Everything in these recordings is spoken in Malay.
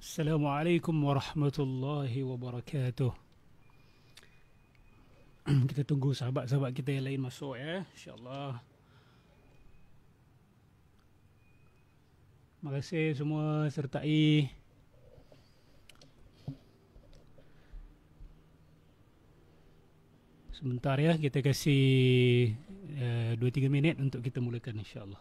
السلام عليكم ورحمة الله وبركاته kita tunggu sahabat-sahabat kita yang lain masuk ya insyaallah terima kasih semua sertai sebentar ya kita kasih uh, 2 3 minit untuk kita mulakan insyaallah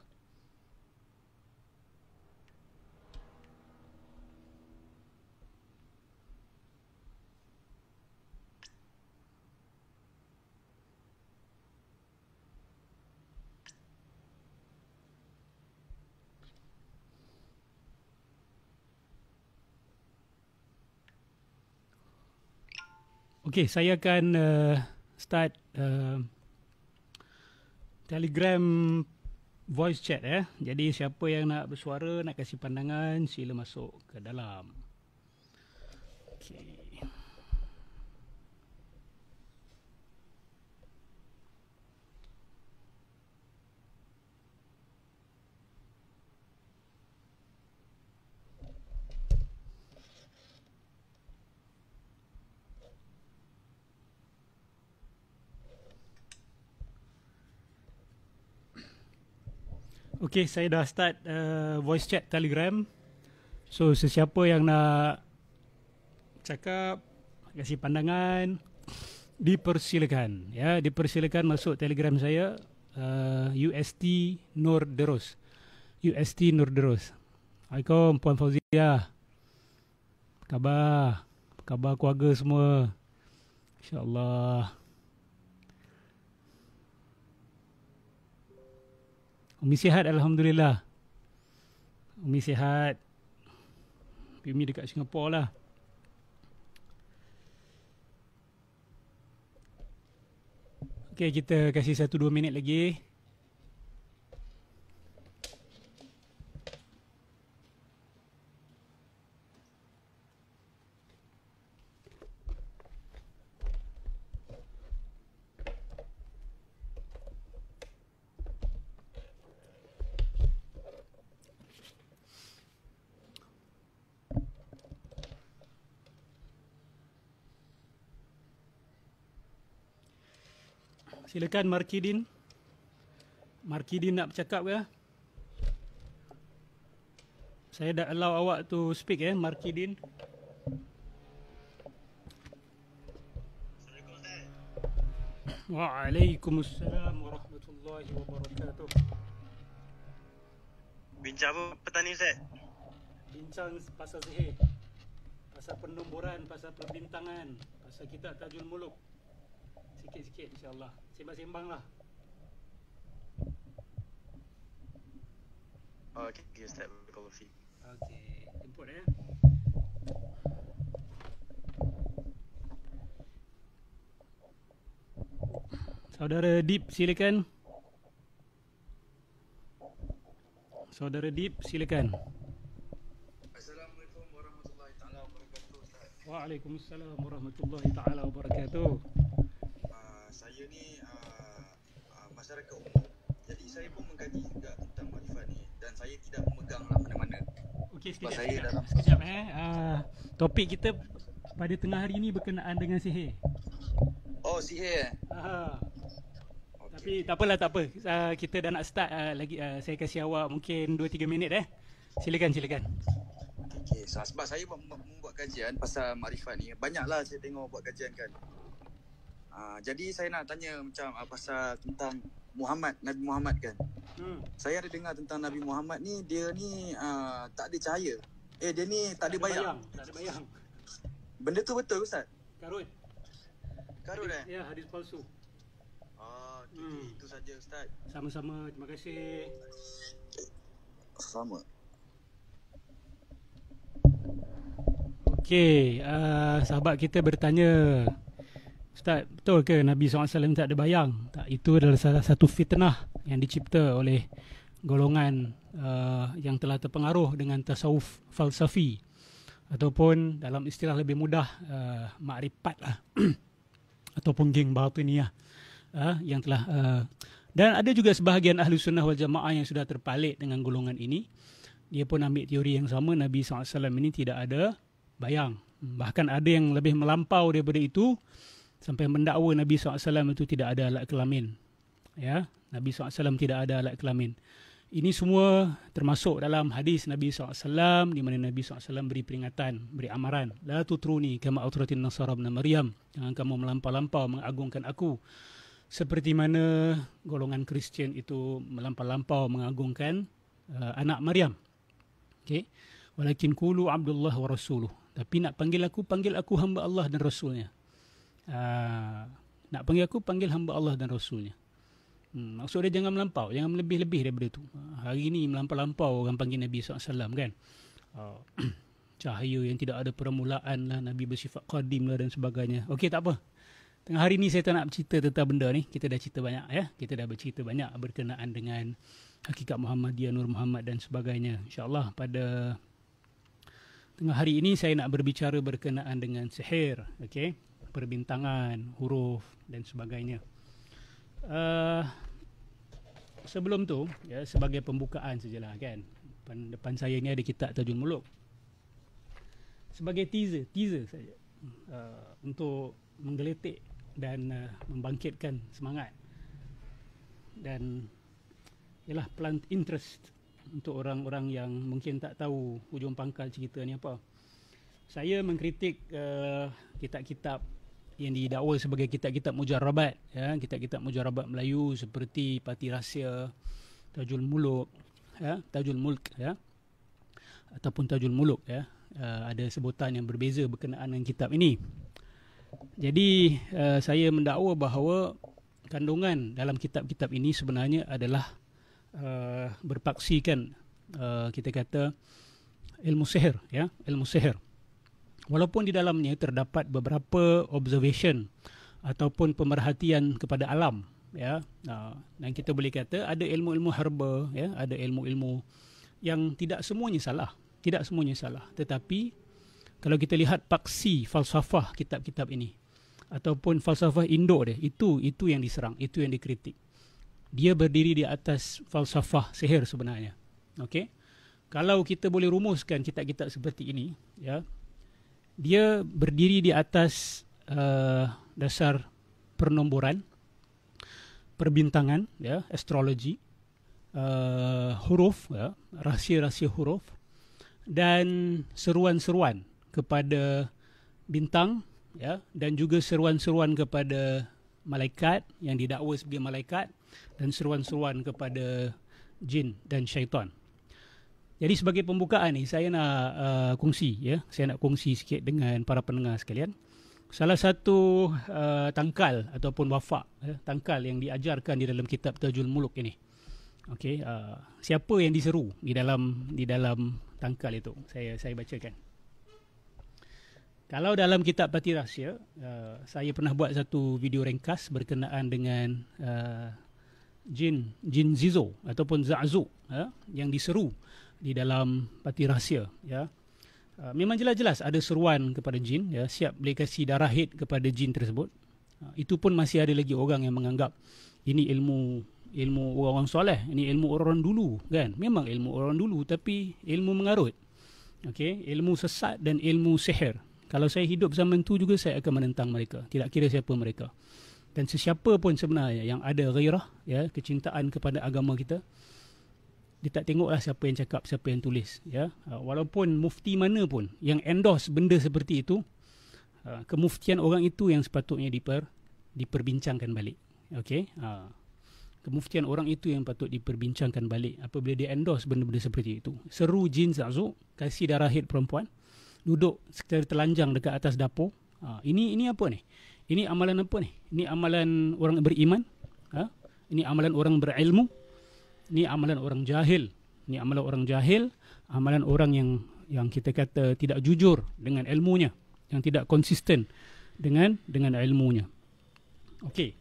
Okey, saya akan uh, start uh, Telegram voice chat ya. Eh. Jadi siapa yang nak bersuara, nak kasih pandangan, sila masuk ke dalam. Okey. Okay, saya dah start uh, voice chat telegram. So, sesiapa yang nak cakap, kasih pandangan, dipersilakan. Ya, dipersilakan masuk telegram saya, uh, UST Nur Deros. UST Nur Deros. Assalamualaikum, Puan Fauzia. Khabar? Khabar keluarga semua? InsyaAllah. Umi sihat Alhamdulillah Umi sihat Umi dekat Singapura lah Okay kita kasih 1-2 minit lagi Silakan Markidin. Markidin nak bercakap ke? Saya dah allow awak to speak eh Markidin. Waalaikumsalam warahmatullahi wabarakatuh. Bincang apa petani Ustaz? Bincang pasal zahir. Pasal penumburan, pasal perbintangan, pasal kita tajul muluk. Sikit-sikit insyaAllah. allah sembang-sembang lah Oh, okay, kita start with all of you Okay, input ya. Eh. Saudara Deep, silakan Saudara Deep, silakan Assalamualaikum warahmatullahi ta'ala wabarakatuh Waalaikumsalam warahmatullahi ta'ala wabarakatuh ah, Saya ni masyarakat umum jadi saya pun mengkaji juga tentang makrifat ni dan saya tidak memegang lah mana-mana okey sekejap, sekejap, dalam sekejap, eh uh, topik kita pada tengah hari ini berkenaan dengan sihir oh sihir eh uh, ah. okay. tapi tak apalah tak apa uh, kita dah nak start uh, lagi uh, saya kasi awak mungkin 2 3 minit eh silakan silakan okey sebab saya buat, membuat kajian pasal makrifat ni banyaklah saya tengok buat kajian kan Uh, jadi saya nak tanya macam uh, pasal tentang Muhammad Nabi Muhammad kan. Hmm. Saya ada dengar tentang Nabi Muhammad ni dia ni uh, tak ada cahaya. Eh dia ni tak, tak ada bayang. bayang, tak ada bayang. Benda tu betul ustaz? Karut. Karut hadis, eh? Ya, hadis palsu. oh, ah, okay. hmm. itu saja ustaz. Sama-sama, terima kasih. Sama. Okey, uh, sahabat kita bertanya, Ustaz, betul ke Nabi SAW tak ada bayang? Tak, itu adalah salah satu fitnah yang dicipta oleh golongan uh, yang telah terpengaruh dengan tasawuf falsafi ataupun dalam istilah lebih mudah uh, makrifat lah. ataupun geng batiniah uh, yang telah uh, dan ada juga sebahagian ahli sunnah wal jamaah yang sudah terpalit dengan golongan ini dia pun ambil teori yang sama Nabi SAW ini tidak ada bayang bahkan ada yang lebih melampau daripada itu sampai mendakwa Nabi SAW itu tidak ada alat kelamin. Ya, Nabi SAW tidak ada alat kelamin. Ini semua termasuk dalam hadis Nabi SAW di mana Nabi SAW beri peringatan, beri amaran. La tutruni kama autratin nasara bin Maryam. Jangan kamu melampau-lampau mengagungkan aku. Seperti mana golongan Kristian itu melampau-lampau mengagungkan uh, anak Maryam. Okay. Walakin kulu Abdullah wa Rasuluh. Tapi nak panggil aku, panggil aku hamba Allah dan Rasulnya uh, nak panggil aku panggil hamba Allah dan Rasulnya hmm, maksud dia jangan melampau jangan lebih-lebih daripada tu hari ni melampau-lampau orang panggil Nabi SAW kan ah, cahaya yang tidak ada permulaan lah Nabi bersifat qadim lah dan sebagainya Okey tak apa Tengah hari ni saya tak nak bercerita tentang benda ni Kita dah cerita banyak ya Kita dah bercerita banyak berkenaan dengan Hakikat Muhammadiyah Nur Muhammad dan sebagainya InsyaAllah pada Tengah hari ini saya nak berbicara berkenaan dengan sihir Okey perbintangan, huruf dan sebagainya. Uh, sebelum tu, ya, sebagai pembukaan sajalah kan. Depan, depan saya ni ada kitab Tajul Muluk. Sebagai teaser, teaser saja. Uh, untuk menggeletik dan uh, membangkitkan semangat dan ialah plant interest untuk orang-orang yang mungkin tak tahu hujung pangkal cerita ni apa. Saya mengkritik uh, kitab-kitab yang didakwa sebagai kitab-kitab mujarabat ya kitab-kitab mujarabat Melayu seperti Pati Rahsia Tajul Muluk ya Tajul Mulk ya ataupun Tajul Muluk ya uh, ada sebutan yang berbeza berkenaan dengan kitab ini jadi uh, saya mendakwa bahawa kandungan dalam kitab-kitab ini sebenarnya adalah uh, berpaksikan uh, kita kata ilmu sihir ya ilmu sihir walaupun di dalamnya terdapat beberapa observation ataupun pemerhatian kepada alam ya ha, dan kita boleh kata ada ilmu-ilmu herba ya ada ilmu-ilmu yang tidak semuanya salah tidak semuanya salah tetapi kalau kita lihat paksi falsafah kitab-kitab ini ataupun falsafah Indo, deh itu itu yang diserang itu yang dikritik dia berdiri di atas falsafah sihir sebenarnya okey kalau kita boleh rumuskan kitab-kitab seperti ini ya dia berdiri di atas uh, dasar pernomboran, perbintangan ya astrologi uh, huruf ya rahsia-rahsia huruf dan seruan-seruan kepada bintang ya dan juga seruan-seruan kepada malaikat yang didakwa sebagai malaikat dan seruan-seruan kepada jin dan syaitan jadi sebagai pembukaan ni saya nak uh, kongsi ya. Saya nak kongsi sikit dengan para pendengar sekalian. Salah satu uh, tangkal ataupun wafak ya, tangkal yang diajarkan di dalam kitab Tajul Muluk ini. Okey, uh, siapa yang diseru di dalam di dalam tangkal itu? Saya saya bacakan. Kalau dalam kitab Pati Rahsia, uh, saya pernah buat satu video ringkas berkenaan dengan uh, jin jin Zizo ataupun Za'zu ya, yang diseru di dalam parti rahsia ya ah, memang jelas-jelas ada seruan kepada jin ya siap boleh kasih darah hit kepada jin tersebut uh, itu pun masih ada lagi orang yang menganggap ini ilmu ilmu orang-orang soleh ini ilmu orang-orang dulu kan memang ilmu orang dulu tapi ilmu mengarut okay? ilmu sesat dan ilmu seher. kalau saya hidup zaman tu juga saya akan menentang mereka tidak kira siapa mereka dan sesiapa pun sebenarnya yang ada ghairah ya kecintaan kepada agama kita dia tak tengoklah siapa yang cakap siapa yang tulis ya ah, walaupun mufti mana pun yang endorse benda seperti itu ah, kemuftian orang itu yang sepatutnya diper diperbincangkan balik okey ah, kemuftian orang itu yang patut diperbincangkan balik apabila dia endorse benda-benda seperti itu seru jin zazuk kasih darah hit perempuan duduk secara telanjang dekat atas dapur ini ini apa ni ini amalan apa ni ini amalan orang beriman ini amalan orang berilmu ni amalan orang jahil ni amalan orang jahil amalan orang yang yang kita kata tidak jujur dengan ilmunya yang tidak konsisten dengan dengan ilmunya okey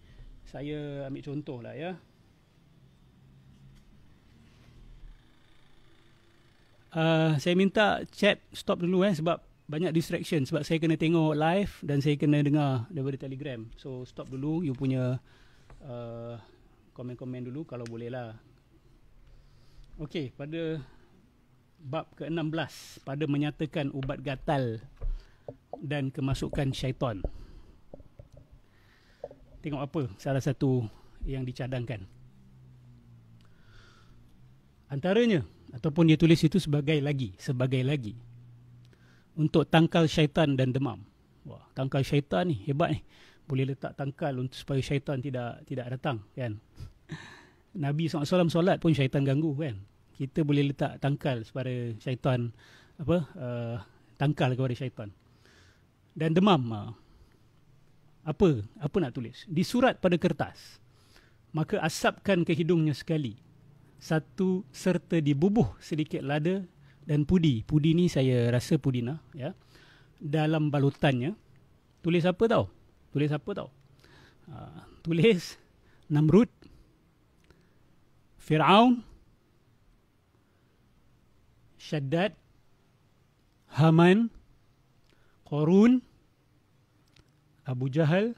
saya ambil contohlah ya Uh, saya minta chat stop dulu eh sebab banyak distraction sebab saya kena tengok live dan saya kena dengar daripada telegram so stop dulu you punya uh, komen-komen dulu kalau boleh lah Okey, pada bab ke-16 pada menyatakan ubat gatal dan kemasukan syaitan. Tengok apa salah satu yang dicadangkan. Antaranya ataupun dia tulis itu sebagai lagi, sebagai lagi untuk tangkal syaitan dan demam. Wah, tangkal syaitan ni hebat ni. Boleh letak tangkal untuk supaya syaitan tidak tidak datang kan. Nabi SAW solat pun syaitan ganggu kan kita boleh letak tangkal supaya syaitan apa uh, tangkal kepada syaitan dan demam uh, apa apa nak tulis di surat pada kertas maka asapkan ke hidungnya sekali satu serta dibubuh sedikit lada dan pudi pudi ni saya rasa pudina ya dalam balutannya tulis apa tau tulis apa tau uh, tulis Namrud Fir'aun Shaddad, Haman, Qurun, Abu Jahal,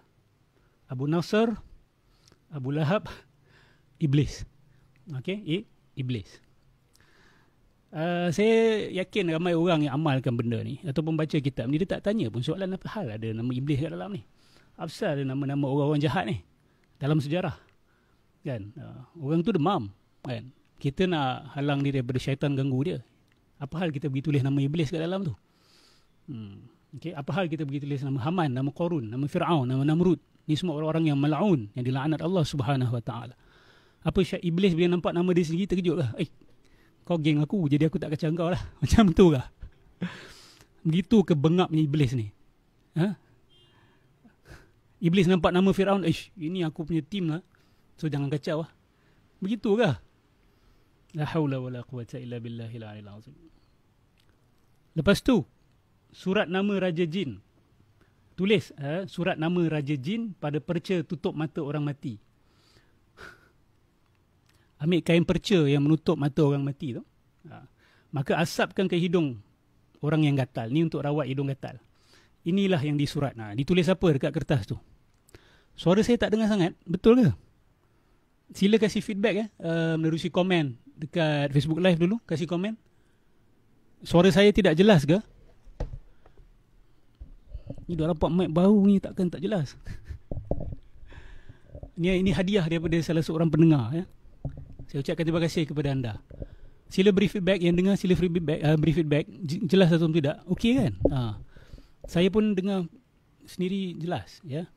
Abu Nasr, Abu Lahab, Iblis. okay, I Iblis. Uh, saya yakin ramai orang yang amalkan benda ni ataupun baca kitab ni dia tak tanya pun soalan apa hal ada nama iblis kat dalam ni. Apa ada nama-nama orang-orang jahat ni dalam sejarah. Kan? Uh, orang tu demam kan. Kita nak halang dia daripada syaitan ganggu dia apa hal kita pergi tulis nama iblis kat dalam tu hmm. okay. apa hal kita pergi tulis nama Haman nama Korun nama Fir'aun nama Namrud Ini semua orang-orang yang mal'un yang dilaknat Allah subhanahu wa ta'ala apa syak iblis bila nampak nama dia sendiri terkejut lah eh kau geng aku jadi aku tak kacau kau lah macam tu lah begitu kebengapnya iblis ni ha? iblis nampak nama Fir'aun eh ini aku punya tim lah so jangan kacau lah begitu lah La hawla wa la quwata illa billahi la alil azim. Lepas tu, surat nama Raja Jin. Tulis eh, surat nama Raja Jin pada perca tutup mata orang mati. Ambil kain perca yang menutup mata orang mati tu. Ha. Maka asapkan ke hidung orang yang gatal. Ni untuk rawat hidung gatal. Inilah yang disurat. Nah ha, Ditulis apa dekat kertas tu? Suara saya tak dengar sangat. Betul ke? Sila kasih feedback eh, uh, eh, melalui komen dekat Facebook live dulu kasih komen suara saya tidak jelas ke ni dah dapat mic baru ni takkan tak jelas ni ini hadiah daripada salah seorang pendengar ya saya ucapkan terima kasih kepada anda sila beri feedback yang dengar sila beri feedback uh, beri feedback jelas atau tidak okey kan ha. saya pun dengar sendiri jelas ya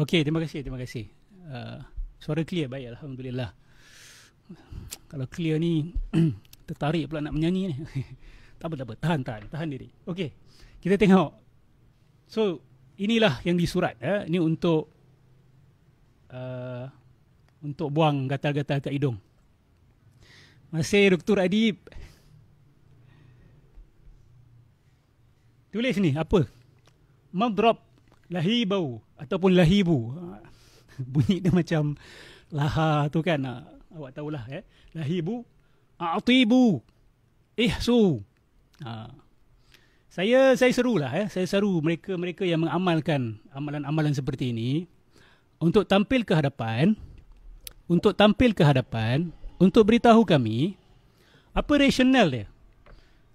okey terima kasih terima kasih uh, suara clear baik alhamdulillah kalau clear ni tertarik pula nak menyanyi ni. tak apa tak apa tahan tahan tahan diri. Okey. Kita tengok. So inilah yang disurat Eh. Ini untuk uh, untuk buang gatal-gatal kat hidung. Masih Dr. Adib. Tulis ni apa? Madrab lahibau ataupun lahibu. Bunyi dia macam laha tu kan. Ah awak tahulah ya. Eh. Lahibu a'tibu ihsu. Ha. Saya saya serulah ya. Eh. Saya seru mereka-mereka yang mengamalkan amalan-amalan seperti ini untuk tampil ke hadapan untuk tampil ke hadapan untuk beritahu kami apa rasional dia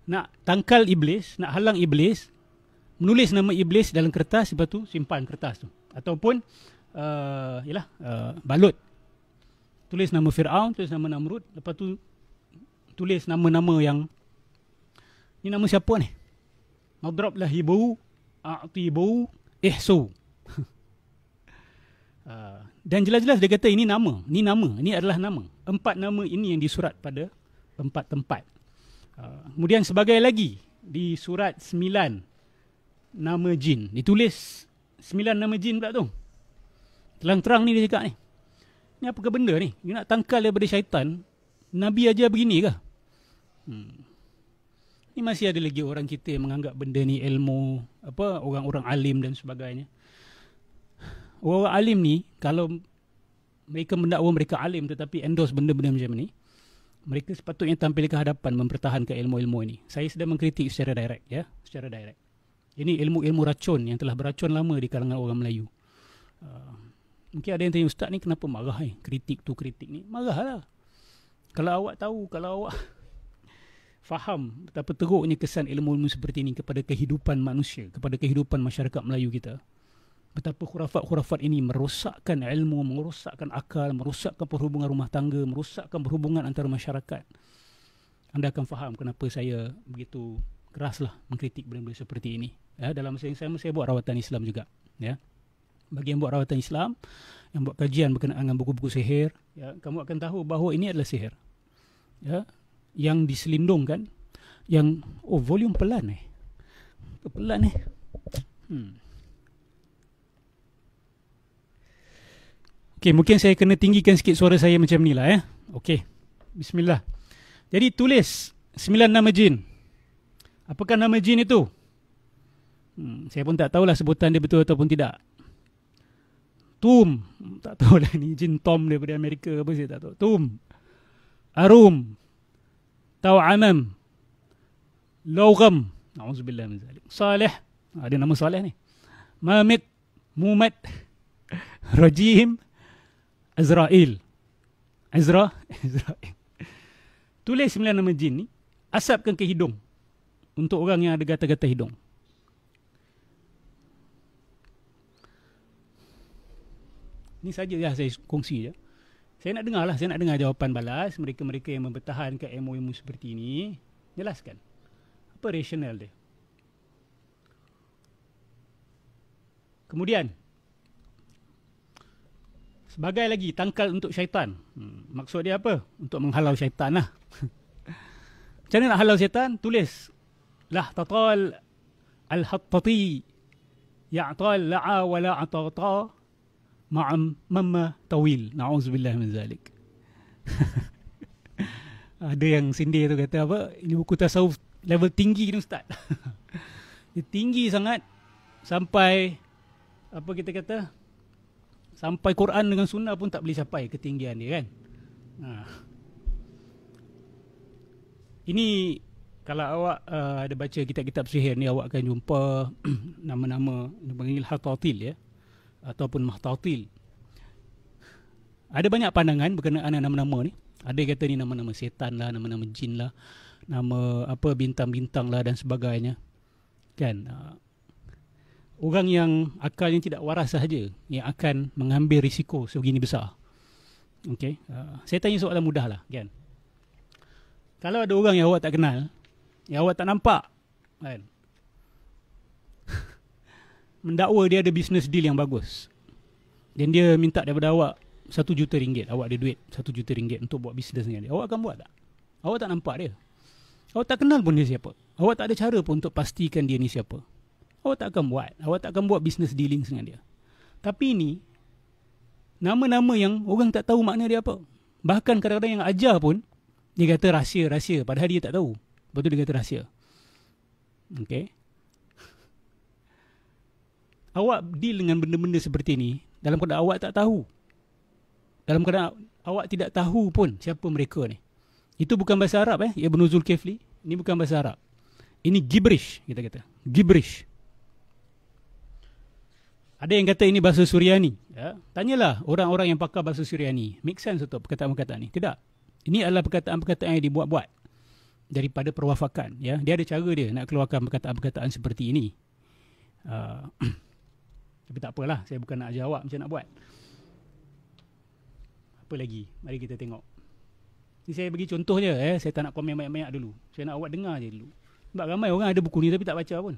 nak tangkal iblis nak halang iblis menulis nama iblis dalam kertas lepas tu simpan kertas tu ataupun uh, yalah uh, balut tulis nama Firaun, tulis nama Namrud, lepas tu tulis nama-nama yang ini nama siapa ni? Madrab lah ibu, a'ti ibu, ihsu. Ah, dan jelas-jelas dia kata ini nama, ini nama, ini adalah nama. Empat nama ini yang disurat pada empat tempat. Ah, kemudian sebagai lagi di surat sembilan nama jin. Ditulis sembilan nama jin pula tu. Terang-terang ni dia cakap ni ni apa ke benda ni? You nak tangkal daripada syaitan, Nabi aja begini ke? Hmm. Ni masih ada lagi orang kita yang menganggap benda ni ilmu, apa orang-orang alim dan sebagainya. Orang-orang alim ni, kalau mereka mendakwa mereka alim tetapi endorse benda-benda macam ni, mereka sepatutnya tampil ke hadapan mempertahankan ilmu-ilmu ini. Saya sedang mengkritik secara direct ya, secara direct. Ini ilmu-ilmu racun yang telah beracun lama di kalangan orang Melayu. Ah mungkin ada yang tanya ustaz ni kenapa marah eh? kritik tu kritik ni marahlah kalau awak tahu kalau awak faham betapa teruknya kesan ilmu-ilmu seperti ini kepada kehidupan manusia kepada kehidupan masyarakat Melayu kita betapa khurafat-khurafat ini merosakkan ilmu merosakkan akal merosakkan perhubungan rumah tangga merosakkan perhubungan antara masyarakat anda akan faham kenapa saya begitu keraslah mengkritik benda-benda seperti ini ya dalam masa yang sama saya buat rawatan Islam juga ya yeah bagi yang buat rawatan Islam yang buat kajian berkenaan dengan buku-buku sihir ya kamu akan tahu bahawa ini adalah sihir ya yang diselindungkan yang oh volume pelan eh pelan eh hmm Okey, mungkin saya kena tinggikan sikit suara saya macam ni lah ya. Eh? Okey. Bismillah. Jadi tulis sembilan nama jin. Apakah nama jin itu? Hmm, saya pun tak tahulah sebutan dia betul ataupun tidak. Tum Tak tahu lah ni Jin Tom daripada Amerika Apa saya tak tahu Tum Arum Tau Anan Laugam Na'udzubillah Salih Ada ah, nama Salih ni Mamit Mumat Rajim Azrail Azra Azrail Tulis sembilan nama jin ni Asapkan ke hidung Untuk orang yang ada gata-gata hidung Ini saja yang saya kongsi je. Saya nak dengar lah, saya nak dengar jawapan balas mereka-mereka yang mempertahankan MOMU seperti ini. Jelaskan. Apa rasional dia? Kemudian, sebagai lagi tangkal untuk syaitan. Hmm, maksud dia apa? Untuk menghalau syaitan lah. Macam mana nak halau syaitan? Tulis. Lah tatal al-hattati ya'tal la'a wa la'atata ma'am mamma tawil na'uzubillah min zalik ada yang sindir tu kata apa ini buku tasawuf level tinggi ni ustaz dia tinggi sangat sampai apa kita kata sampai Quran dengan sunnah pun tak boleh capai ketinggian dia kan ha. ini kalau awak uh, ada baca kitab-kitab sihir ni awak akan jumpa nama-nama dipanggil hatatil ya ataupun mahtatil. Ada banyak pandangan berkenaan nama-nama ni. Ada yang kata ni nama-nama setan lah, nama-nama jin lah, nama apa bintang-bintang lah dan sebagainya. Kan? Ha. Orang yang akalnya tidak waras sahaja yang akan mengambil risiko sebegini besar. Okey. Ha. saya tanya soalan mudah lah, kan? Kalau ada orang yang awak tak kenal, yang awak tak nampak, kan? mendakwa dia ada business deal yang bagus. Dan dia minta daripada awak satu juta ringgit. Awak ada duit satu juta ringgit untuk buat business dengan dia. Awak akan buat tak? Awak tak nampak dia. Awak tak kenal pun dia siapa. Awak tak ada cara pun untuk pastikan dia ni siapa. Awak tak akan buat. Awak tak akan buat business dealing dengan dia. Tapi ini, nama-nama yang orang tak tahu makna dia apa. Bahkan kadang-kadang yang ajar pun, dia kata rahsia, rahsia. Padahal dia tak tahu. Lepas tu dia kata rahsia. Okay awak deal dengan benda-benda seperti ini dalam keadaan awak tak tahu. Dalam keadaan awak tidak tahu pun siapa mereka ni. Itu bukan bahasa Arab eh, ya, Ibn kefli, Ini bukan bahasa Arab. Ini gibberish kita kata. Gibberish. Ada yang kata ini bahasa Suriani. Ya. Tanyalah orang-orang yang pakai bahasa Suriani. Make sense atau perkataan-perkataan ini. Tidak. Ini adalah perkataan-perkataan yang dibuat-buat daripada perwafakan. Ya. Dia ada cara dia nak keluarkan perkataan-perkataan seperti ini. Ah, Tapi tak apalah, saya bukan nak ajar awak macam nak buat. Apa lagi? Mari kita tengok. Ini saya bagi contoh je, eh. saya tak nak komen banyak-banyak dulu. Saya nak awak dengar je dulu. Sebab ramai orang ada buku ni tapi tak baca pun.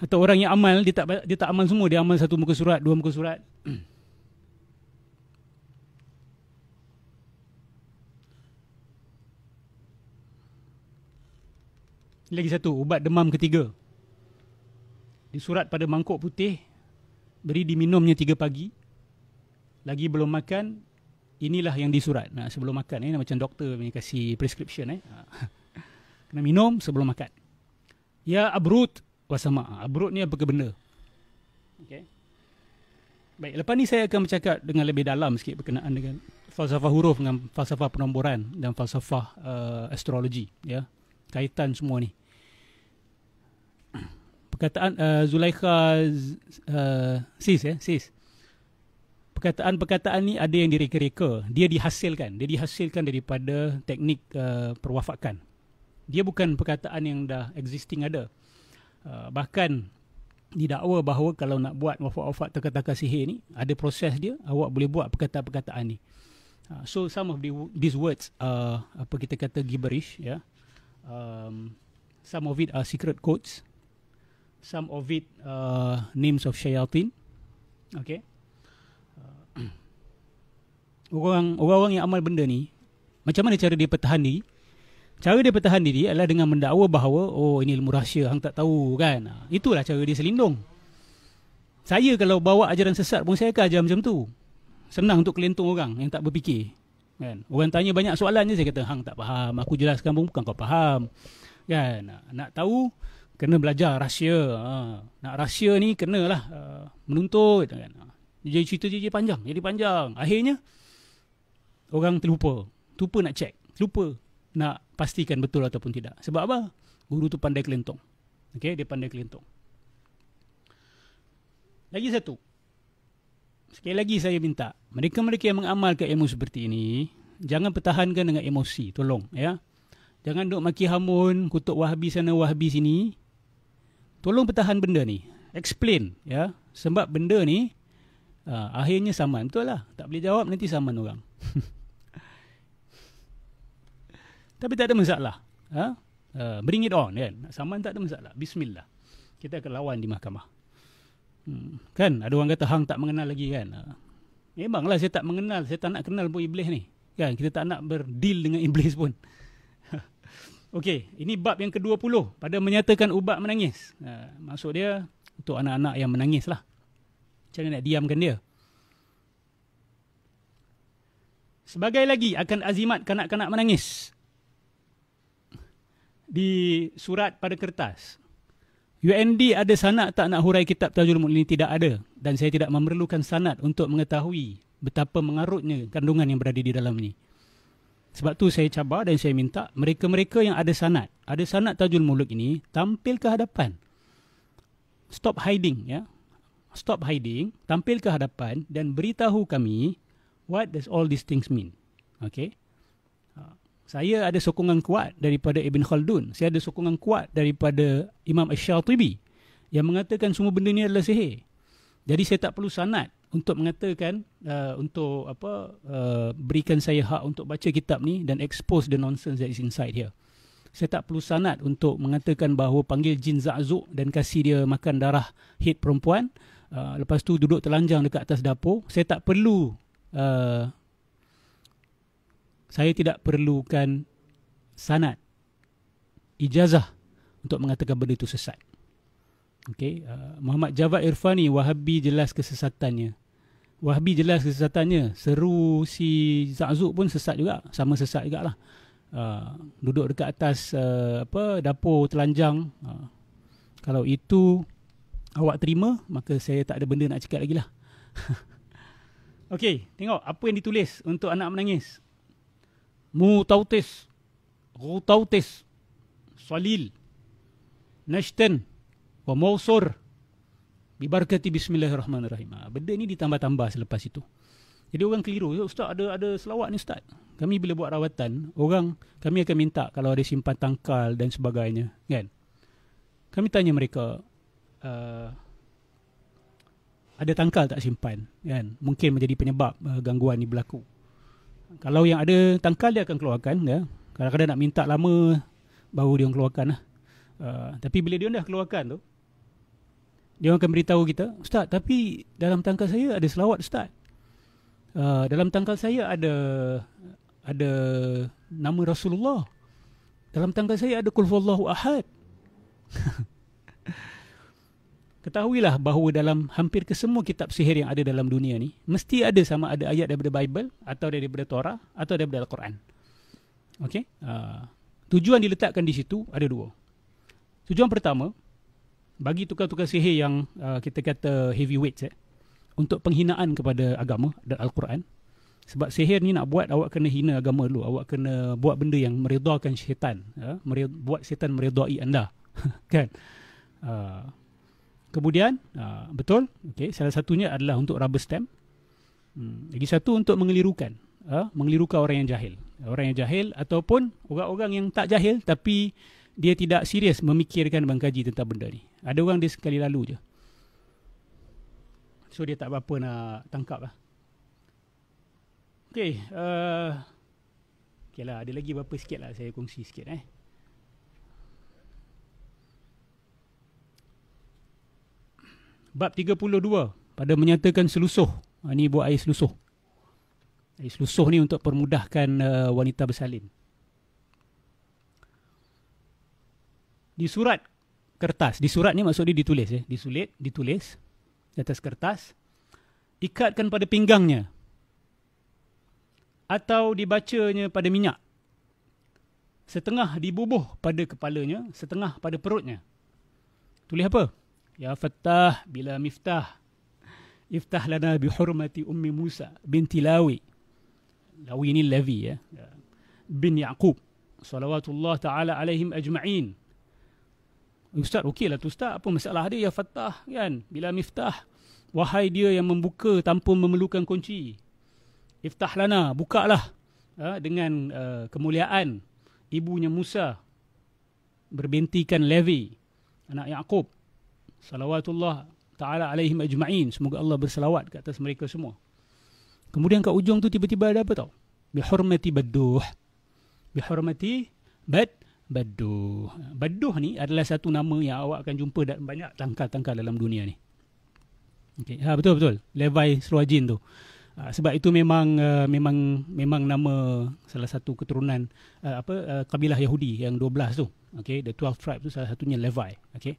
Atau orang yang amal, dia tak, dia tak amal semua. Dia amal satu muka surat, dua muka surat. Lagi satu, ubat demam ketiga. Disurat pada mangkuk putih beri diminumnya tiga pagi lagi belum makan inilah yang disurat nah sebelum makan ni eh, macam doktor punya kasi prescription eh ha. kena minum sebelum makan ya abrut wasama ha, abrut ni apa ke benda okey baik lepas ni saya akan bercakap dengan lebih dalam sikit berkenaan dengan falsafah huruf dengan falsafah penomboran dan falsafah uh, astrologi ya kaitan semua ni perkataan uh, Zulaikha uh, sis ya eh, sis perkataan-perkataan ni ada yang direka-reka dia dihasilkan dia dihasilkan daripada teknik uh, perwafakan dia bukan perkataan yang dah existing ada uh, bahkan didakwa bahawa kalau nak buat wafak-wafak teka kata sihir ni ada proses dia awak boleh buat perkataan-perkataan ni uh, so some of these words uh, apa kita kata gibberish ya yeah. um, some of it are secret codes some of it uh, names of Shayatin, Okay. Uh, orang, orang-orang yang amal benda ni, macam mana cara dia pertahan diri? Cara dia pertahan diri adalah dengan mendakwa bahawa, oh ini ilmu rahsia, hang tak tahu kan. Ha, itulah cara dia selindung. Saya kalau bawa ajaran sesat pun saya akan ajar macam tu. Senang untuk kelentung orang yang tak berfikir. Kan? Orang tanya banyak soalan je, saya kata, hang tak faham. Aku jelaskan pun bukan kau faham. Kan? Ha, nak tahu, kena belajar rahsia ha. nak rahsia ni kenalah uh, menuntut kan. Ha. jadi cerita jadi panjang jadi panjang akhirnya orang terlupa terlupa nak check terlupa nak pastikan betul ataupun tidak sebab apa guru tu pandai kelentong okay? dia pandai kelentong lagi satu sekali lagi saya minta mereka-mereka yang mengamalkan ilmu seperti ini jangan pertahankan dengan emosi tolong ya jangan duk maki hamun kutuk wahabi sana wahabi sini tolong pertahan benda ni explain ya sebab benda ni uh, akhirnya saman betul lah tak boleh jawab nanti saman orang tapi tak ada masalah ha uh, bring it on kan saman tak ada masalah bismillah kita akan lawan di mahkamah hmm. kan ada orang kata hang tak mengenal lagi kan uh, memanglah saya tak mengenal saya tak nak kenal pun iblis ni kan kita tak nak berdeal dengan iblis pun Okey, ini bab yang ke-20 pada menyatakan ubat menangis. Uh, maksud dia untuk anak-anak yang menangislah. Jangan nak diamkan dia? Sebagai lagi akan azimat kanak-kanak menangis. Di surat pada kertas. UND ada sanat tak nak hurai kitab Tajul Mu'lini? Tidak ada. Dan saya tidak memerlukan sanat untuk mengetahui betapa mengarutnya kandungan yang berada di dalam ni. Sebab tu saya cabar dan saya minta mereka-mereka yang ada sanat, ada sanat tajul muluk ini tampil ke hadapan. Stop hiding ya. Stop hiding, tampil ke hadapan dan beritahu kami what does all these things mean. Okay. Ha. Saya ada sokongan kuat daripada Ibn Khaldun. Saya ada sokongan kuat daripada Imam Ash-Shatibi yang mengatakan semua benda ni adalah sihir. Jadi saya tak perlu sanat untuk mengatakan uh, untuk apa uh, berikan saya hak untuk baca kitab ni dan expose the nonsense that is inside here. Saya tak perlu sanat untuk mengatakan bahawa panggil jin zakzuk dan kasih dia makan darah hit perempuan uh, lepas tu duduk telanjang dekat atas dapur. Saya tak perlu uh, saya tidak perlukan sanat ijazah untuk mengatakan benda itu sesat. Okey, uh, Muhammad Javad Irfani Wahabi jelas kesesatannya. Wahabi jelas kesesatannya. Seru si Zakzuk pun sesat juga, sama sesat jugalah. Uh, duduk dekat atas uh, apa dapur telanjang. Uh, kalau itu awak terima, maka saya tak ada benda nak cakap lagi lah. Okey, tengok apa yang ditulis untuk anak menangis. Mu tautis. Gu tautis. Salil. Nashten. Nashten wa mausur bi barakati bismillahirrahmanirrahim. Ah, benda ni ditambah-tambah selepas itu. Jadi orang keliru, ya, ustaz ada ada selawat ni ustaz. Kami bila buat rawatan, orang kami akan minta kalau ada simpan tangkal dan sebagainya, kan? Kami tanya mereka uh, ada tangkal tak simpan, kan? Mungkin menjadi penyebab uh, gangguan ni berlaku. Kalau yang ada tangkal dia akan keluarkan, ya. Kadang-kadang nak minta lama baru dia keluarkan lah. Uh, tapi bila dia dah keluarkan tu, dia akan beritahu kita, Ustaz, tapi dalam tangkal saya ada selawat, Ustaz. Uh, dalam tangkal saya ada ada nama Rasulullah. Dalam tangkal saya ada kulfullahu ahad. Ketahuilah bahawa dalam hampir kesemua kitab sihir yang ada dalam dunia ni, mesti ada sama ada ayat daripada Bible atau daripada Torah atau daripada Al-Quran. Okay? Uh, ah, tujuan diletakkan di situ ada dua. Tujuan pertama, bagi tukar-tukar sihir yang uh, kita kata heavyweight eh, untuk penghinaan kepada agama dan Al-Quran sebab sihir ni nak buat awak kena hina agama dulu awak kena buat benda yang meredakan syaitan ya? Mered- buat syaitan meredai anda kan uh, kemudian uh, betul okay, salah satunya adalah untuk rubber stamp hmm, lagi satu untuk mengelirukan uh, mengelirukan orang yang jahil orang yang jahil ataupun orang-orang yang tak jahil tapi dia tidak serius memikirkan mengkaji tentang benda ni. Ada orang dia sekali lalu je. So dia tak apa-apa nak tangkap lah. Okay. Uh, okay lah, ada lagi berapa sikit lah saya kongsi sikit eh. Bab 32 pada menyatakan selusuh. Ini ah, buat air selusuh. Air selusuh ni untuk permudahkan uh, wanita bersalin. di surat kertas. Di surat ni maksud dia ditulis ya, eh. disulit, ditulis di atas kertas. Ikatkan pada pinggangnya. Atau dibacanya pada minyak. Setengah dibubuh pada kepalanya, setengah pada perutnya. Tulis apa? Ya Fattah bila miftah. Iftah lana bi hurmati ummi Musa binti Lawi. Lawi ni Lavi ya. Bin Yaqub. Salawatullah ta'ala alaihim ajma'in. Ustaz okey lah tu Ustaz. Apa masalah dia ya Fattah kan? Bila miftah. Wahai dia yang membuka tanpa memerlukan kunci. Iftah lana. Bukalah. Ha, dengan uh, kemuliaan. Ibunya Musa. Berbintikan Levi. Anak Yaakob. Salawatullah ta'ala alaihim ajma'in. Semoga Allah berselawat ke atas mereka semua. Kemudian kat ujung tu tiba-tiba ada apa tau? Bihormati badduh. Bihormati badduh. Baduh. Baduh ni adalah satu nama yang awak akan jumpa dan banyak tangkal-tangkal dalam dunia ni. Okey, ha betul betul. Levi Sruajin tu. Ha, sebab itu memang uh, memang memang nama salah satu keturunan uh, apa uh, kabilah Yahudi yang 12 tu. Okey, the 12 tribe tu salah satunya Levi. Okey.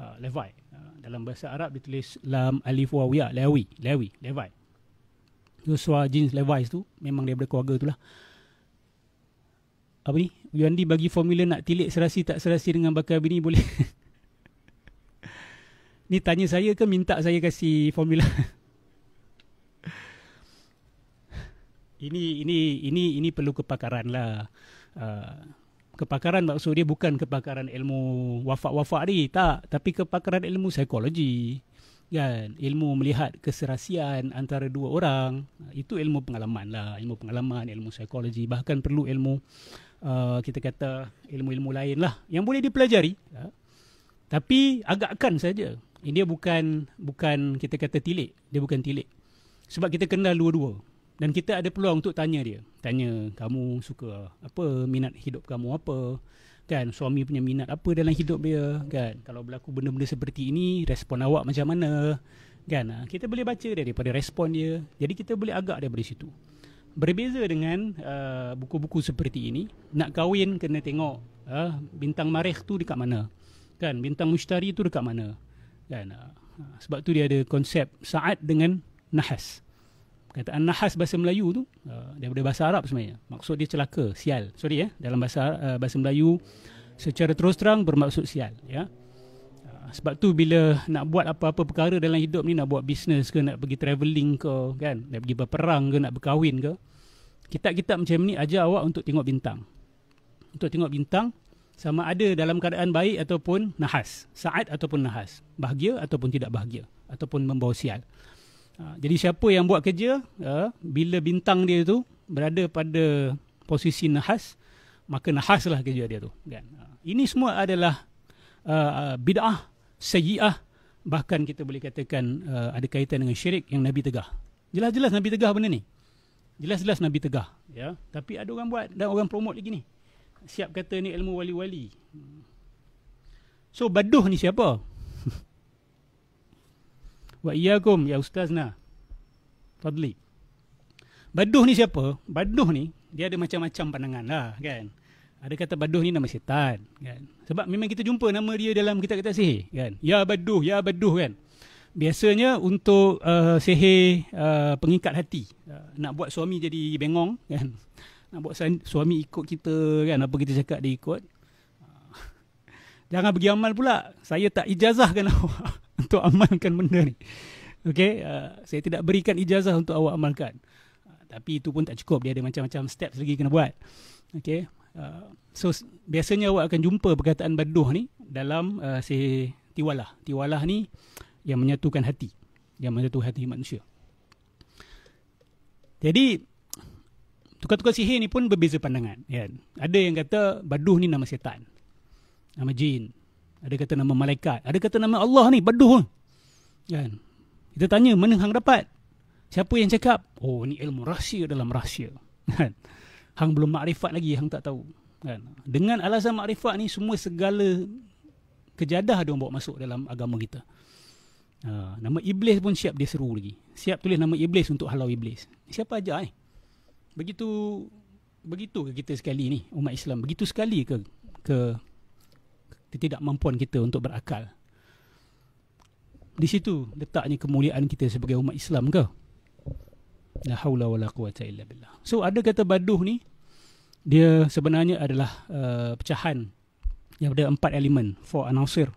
Uh, Levi. Uh, dalam bahasa Arab ditulis lam alif waw ya, Lewi, Lewi, Levi. Joshua jeans Levi tu memang daripada keluarga tu lah apa ni Yuandi bagi formula nak tilik serasi tak serasi dengan bakar bini boleh ni tanya saya ke minta saya kasi formula ini ini ini ini perlu kepakaran lah uh, kepakaran maksud dia bukan kepakaran ilmu wafak-wafak ni tak tapi kepakaran ilmu psikologi kan ilmu melihat keserasian antara dua orang itu ilmu pengalaman lah ilmu pengalaman ilmu psikologi bahkan perlu ilmu Eh, kita kata ilmu-ilmu lain lah yang boleh dipelajari ya. tapi agakkan saja ini bukan bukan kita kata tilik dia bukan tilik sebab kita kenal dua-dua dan kita ada peluang untuk tanya dia tanya kamu suka apa minat hidup kamu apa kan suami punya minat apa dalam hidup dia kan kalau berlaku benda-benda seperti ini respon awak macam mana kan ah, kita boleh baca daripada respon dia jadi kita boleh agak daripada situ berbeza dengan uh, buku-buku seperti ini nak kahwin kena tengok uh, bintang marikh tu dekat mana kan bintang mustari tu dekat mana kan uh, sebab tu dia ada konsep saat dengan nahas kataan nahas bahasa Melayu tu uh, daripada bahasa Arab sebenarnya maksud dia celaka sial sorry ya dalam bahasa uh, bahasa Melayu secara terus terang bermaksud sial ya sebab tu bila nak buat apa-apa perkara dalam hidup ni nak buat bisnes ke nak pergi travelling ke kan nak pergi berperang ke nak berkahwin ke Kita kita macam ni ajar awak untuk tengok bintang untuk tengok bintang sama ada dalam keadaan baik ataupun nahas saat ataupun nahas bahagia ataupun tidak bahagia ataupun membawa sial ha, jadi siapa yang buat kerja uh, bila bintang dia tu berada pada posisi nahas maka nahaslah kerja dia tu kan ha, ini semua adalah Uh, bid'ah sayyi'ah bahkan kita boleh katakan uh, ada kaitan dengan syirik yang Nabi tegah. Jelas-jelas Nabi tegah benda ni. Jelas-jelas Nabi tegah, ya. Tapi ada orang buat dan orang promote lagi ni. Siap kata ni ilmu wali-wali. So baduh ni siapa? Wa iyyakum ya ustazna. Fadli. Baduh ni siapa? Baduh ni dia ada macam-macam pandangan lah kan ada kata baduh ni nama syaitan kan sebab memang kita jumpa nama dia dalam kita kitab sihir kan ya baduh ya baduh kan biasanya untuk uh, sihir uh, pengikat hati uh, nak buat suami jadi bengong kan nak buat suami ikut kita kan apa kita cakap dia ikut Jangan pergi amal pula. Saya tak ijazahkan awak untuk amalkan benda ni. Okay? Uh, saya tidak berikan ijazah untuk awak amalkan. Uh, tapi itu pun tak cukup. Dia ada macam-macam steps lagi kena buat. Okay? Uh, so biasanya awak akan jumpa perkataan baduh ni dalam uh, si tiwalah. Tiwalah ni yang menyatukan hati, yang menyatukan hati manusia. Jadi tukar-tukar sihir ni pun berbeza pandangan, ya. Ada yang kata baduh ni nama setan. Nama jin. Ada kata nama malaikat, ada kata nama Allah ni baduh. Kan? Ya. Kita tanya mana hang dapat? Siapa yang cakap? Oh, ni ilmu rahsia dalam rahsia. Kan? hang belum makrifat lagi hang tak tahu kan dengan alasan makrifat ni semua segala kejadah dia bawa masuk dalam agama kita ha, nama iblis pun siap dia seru lagi siap tulis nama iblis untuk halau iblis siapa aja eh begitu begitu ke kita sekali ni umat Islam begitu sekali ke ke mampu kita untuk berakal di situ letaknya kemuliaan kita sebagai umat Islam ke? La haula wala quwata illa billah. So ada kata baduh ni dia sebenarnya adalah uh, pecahan yang ada empat elemen four anasir.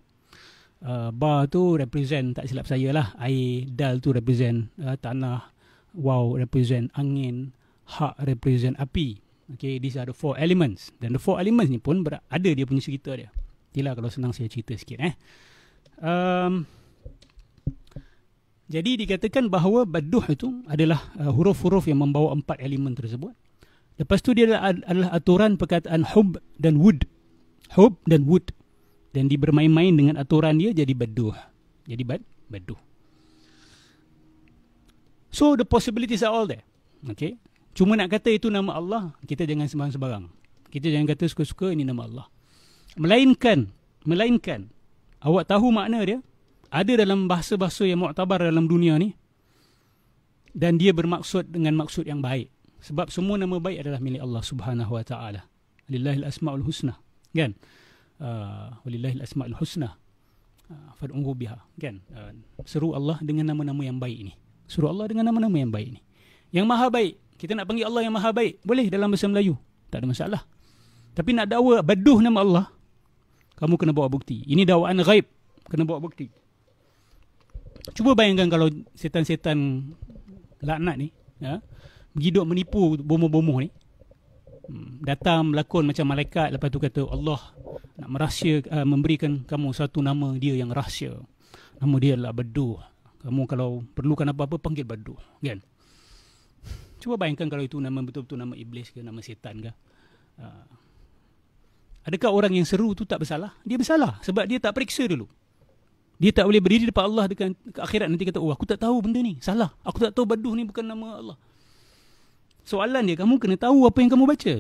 Uh, bar tu represent tak silap saya lah air dal tu represent uh, tanah wow represent angin hak represent api okay these are the four elements dan the four elements ni pun ada dia punya cerita dia itulah kalau senang saya cerita sikit eh um, jadi dikatakan bahawa badduh itu adalah uh, huruf-huruf yang membawa empat elemen tersebut. Lepas tu dia adalah aturan perkataan hub dan wood. Hub dan wood. Dan dibermain-main dengan aturan dia jadi badduh. Jadi bad badduh. So the possibilities are all there. Okay. Cuma nak kata itu nama Allah, kita jangan sembarang-sembarang. Kita jangan kata suka-suka ini nama Allah. Melainkan, melainkan awak tahu makna dia, ada dalam bahasa-bahasa yang muktabar dalam dunia ni dan dia bermaksud dengan maksud yang baik sebab semua nama baik adalah milik Allah Subhanahu wa taala lillahil asmaul husna kan uh, ah, lillahil asmaul husna uh, ah, fad'u biha kan uh, seru Allah dengan nama-nama yang baik ni seru Allah dengan nama-nama yang baik ni yang maha baik kita nak panggil Allah yang maha baik boleh dalam bahasa Melayu tak ada masalah tapi nak dakwa baduh nama Allah kamu kena bawa bukti ini dakwaan ghaib kena bawa bukti cuba bayangkan kalau setan-setan laknat ni ya hidup menipu bomoh-bomoh ni hmm, datang melakon macam malaikat lepas tu kata Allah nak merahsia uh, memberikan kamu satu nama dia yang rahsia nama dia adalah beduh kamu kalau perlukan apa-apa panggil beduh kan cuba bayangkan kalau itu nama betul-betul nama iblis ke nama setan ke uh, adakah orang yang seru tu tak bersalah dia bersalah sebab dia tak periksa dulu dia tak boleh berdiri depan Allah dengan akhirat nanti kata, "Oh, aku tak tahu benda ni. Salah. Aku tak tahu baduh ni bukan nama Allah." Soalan dia, kamu kena tahu apa yang kamu baca.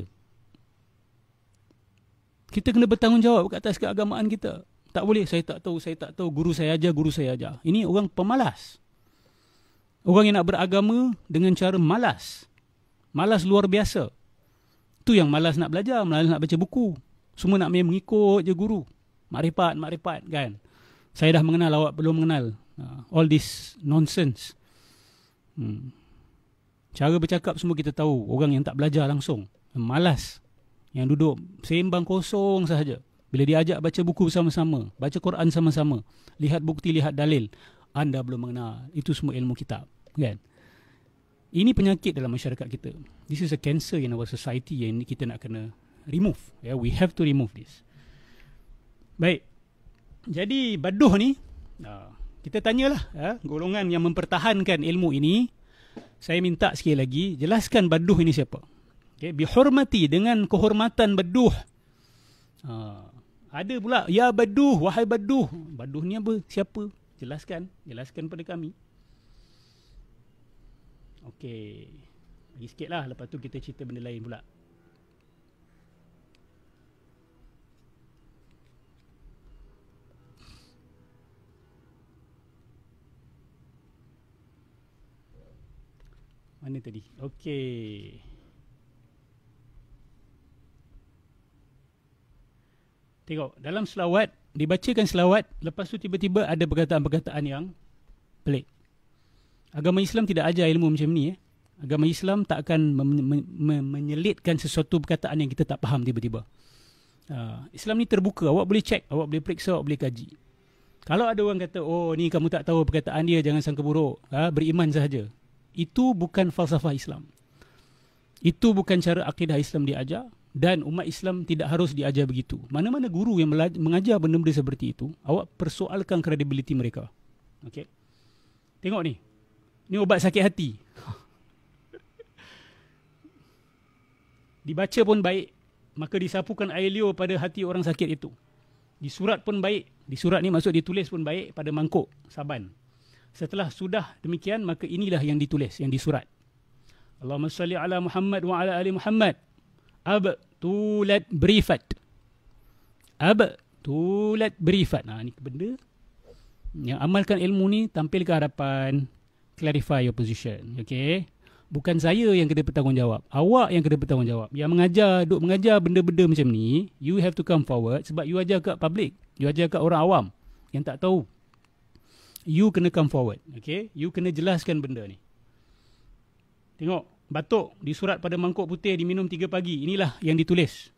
Kita kena bertanggungjawab ke atas keagamaan kita. Tak boleh, saya tak tahu, saya tak tahu, guru saya aja, guru saya aja. Ini orang pemalas. Orang yang nak beragama dengan cara malas. Malas luar biasa. Tu yang malas nak belajar, malas nak baca buku. Semua nak mengikut je guru. Makrifat, makrifat kan saya dah mengenal awak belum mengenal uh, all this nonsense hmm. cara bercakap semua kita tahu orang yang tak belajar langsung yang malas yang duduk sembang kosong sahaja bila diajak baca buku sama-sama baca Quran sama-sama lihat bukti lihat dalil anda belum mengenal itu semua ilmu kitab kan ini penyakit dalam masyarakat kita this is a cancer in our society yang kita nak kena remove yeah we have to remove this baik jadi baduh ni ah, kita tanyalah ya, golongan yang mempertahankan ilmu ini saya minta sekali lagi jelaskan baduh ini siapa okey bihormati dengan kehormatan baduh ah, ada pula ya baduh wahai baduh baduh ni apa siapa jelaskan jelaskan pada kami okey lagi sikitlah lepas tu kita cerita benda lain pula Mana tadi? Okey. Tengok, dalam selawat dibacakan selawat, lepas tu tiba-tiba ada perkataan-perkataan yang pelik. Agama Islam tidak ajar ilmu macam ni eh. Agama Islam tak akan menyelitkan sesuatu perkataan yang kita tak faham tiba-tiba. Ah, Islam ni terbuka, awak boleh cek, awak boleh periksa, awak boleh kaji. Kalau ada orang kata, oh ni kamu tak tahu perkataan dia, jangan sangka buruk. Ah, beriman sahaja itu bukan falsafah Islam. Itu bukan cara akidah Islam diajar dan umat Islam tidak harus diajar begitu. Mana-mana guru yang mengajar benda-benda seperti itu, awak persoalkan kredibiliti mereka. Okey. Tengok ni. Ni ubat sakit hati. Dibaca pun baik, maka disapukan air liur pada hati orang sakit itu. Disurat pun baik, disurat ni maksud ditulis pun baik pada mangkuk saban. Setelah sudah demikian maka inilah yang ditulis yang disurat. Allahumma salli ala Muhammad wa ala ali Muhammad. Ab tulat briefat. Ab tulat briefat. Nah ha, ini benda yang amalkan ilmu ni tampil ke hadapan clarify your position. Okay. Bukan saya yang kena bertanggungjawab. Awak yang kena bertanggungjawab. Yang mengajar, duk mengajar benda-benda macam ni, you have to come forward sebab you ajar kat public. You ajar kat orang awam yang tak tahu you kena come forward. Okay? You kena jelaskan benda ni. Tengok, batuk surat pada mangkuk putih diminum tiga pagi. Inilah yang ditulis.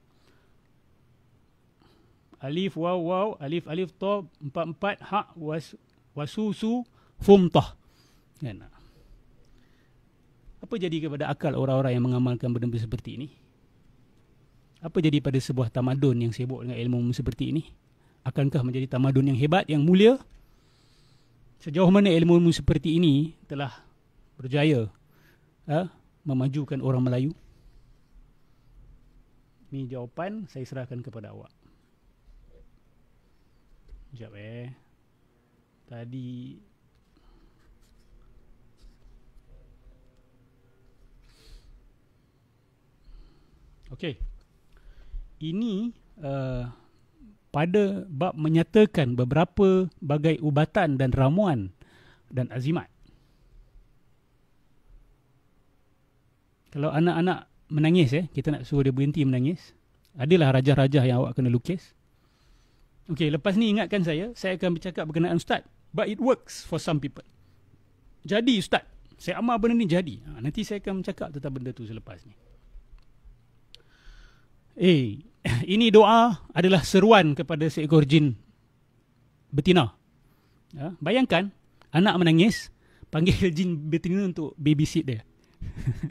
Alif, waw, waw, alif, alif, to, empat, empat, hak, was, wasu, su, fum, toh. Kan? Apa jadi kepada akal orang-orang yang mengamalkan benda seperti ini? Apa jadi pada sebuah tamadun yang sibuk dengan ilmu seperti ini? Akankah menjadi tamadun yang hebat, yang mulia? sejauh mana ilmu-ilmu seperti ini telah berjaya eh, memajukan orang Melayu? Ini jawapan saya serahkan kepada awak. Sekejap eh. Tadi Okey. Ini uh, pada bab menyatakan beberapa bagai ubatan dan ramuan dan azimat. Kalau anak-anak menangis, eh, kita nak suruh dia berhenti menangis. Adalah rajah-rajah yang awak kena lukis. Okey, lepas ni ingatkan saya, saya akan bercakap berkenaan Ustaz. But it works for some people. Jadi Ustaz, saya amal benda ni jadi. Ha, nanti saya akan bercakap tentang benda tu selepas ni. Eh, ini doa adalah seruan kepada seekor jin betina. Ya, bayangkan anak menangis, panggil jin betina untuk babysit dia.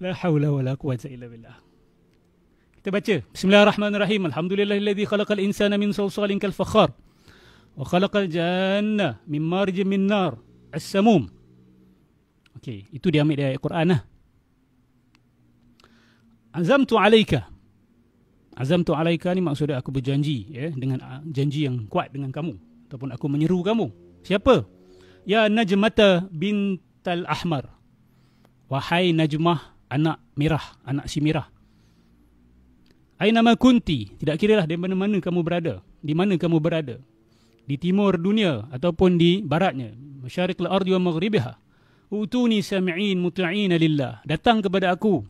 La haula wala quwwata illa billah. Kita baca Bismillahirrahmanirrahim. Alhamdulillahillazi khalaqal insana min solsalin kal fakhar wa khalaqal janna min marjin min nar as-samum. Okey, itu dia ambil dari Al lah. Azamtu alaika. Azamtu alaika ni maksudnya aku berjanji ya dengan ah, janji yang kuat dengan kamu ataupun aku menyeru kamu. Siapa? Ya Najmata bintal Ahmar. Wahai Najmah anak mirah, anak si mirah. Aina ma kunti, tidak kiralah di mana-mana kamu berada, di mana kamu berada. Di timur dunia ataupun di baratnya. Masyariqil ardi wa maghribiha. Utuni sami'in muta'ina lillah. Datang kepada aku,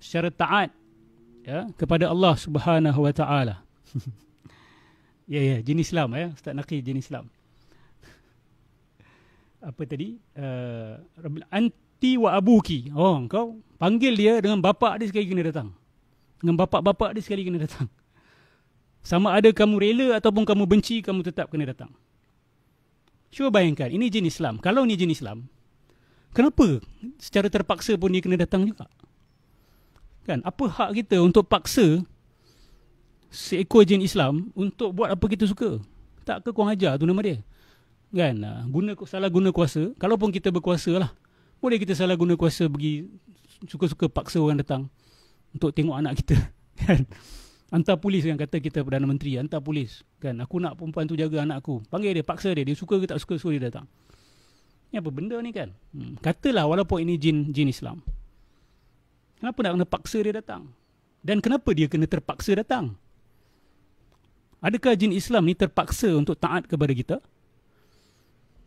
secara taat ya kepada Allah Subhanahu wa taala. Ya ya jenis Islam ya Ustaz Naqi jenis Islam. Apa tadi? Eh, Rabbul uh, anti wa abuki. Oh kau panggil dia dengan bapak dia sekali kena datang. Dengan bapak-bapak dia sekali kena datang. Sama ada kamu rela ataupun kamu benci kamu tetap kena datang. Cuba bayangkan ini jenis Islam. Kalau ni jenis Islam, kenapa secara terpaksa pun dia kena datang juga? Kan? Apa hak kita untuk paksa seekor jin Islam untuk buat apa kita suka? Tak ke kurang ajar tu nama dia? Kan? Ah, guna, salah guna kuasa, kalau pun kita berkuasa lah. Boleh kita salah guna kuasa bagi suka-suka paksa orang datang untuk tengok anak kita. Kan? Hantar polis yang kata kita Perdana Menteri, hantar polis. Kan? Aku nak perempuan tu jaga anak aku. Panggil dia, paksa dia. Dia suka ke tak suka, suruh dia datang. ni apa benda ni kan? Hmm. Katalah walaupun ini jin jin Islam. Kenapa nak kena paksa dia datang? Dan kenapa dia kena terpaksa datang? Adakah jin Islam ni terpaksa untuk taat kepada kita?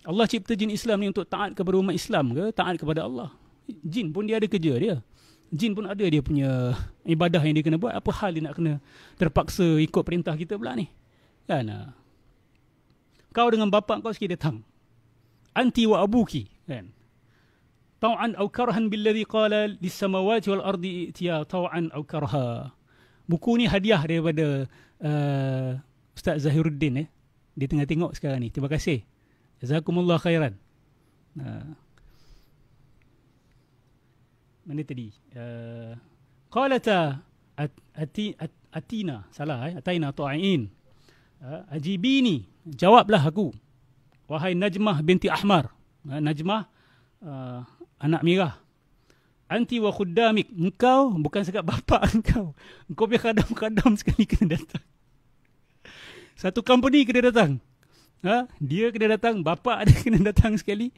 Allah cipta jin Islam ni untuk taat kepada umat Islam ke? Taat kepada Allah. Jin pun dia ada kerja dia. Jin pun ada dia punya ibadah yang dia kena buat. Apa hal dia nak kena terpaksa ikut perintah kita pula ni? Kan? Kau dengan bapak kau sekali datang. Anti wa abuki. Kan? taw'an aw karhan bil ladzi qala lis samawati wal ardi itiya taw'an aw karha. Buku ni hadiah daripada uh, Ustaz Zahiruddin eh. Dia tengah tengok sekarang ni. Terima kasih. Jazakumullah khairan. Uh, mana tadi? Ha. Qalata uh, ati, atina salah eh ataina ta'in uh, ha. ajibini jawablah aku wahai najmah binti ahmar uh, najmah uh, anak Mira. Anti wa khuddamik. Engkau bukan sekat bapa engkau. Engkau punya kadam kadam sekali kena datang. Satu company kena datang. Ha? Dia kena datang. Bapa dia kena datang sekali.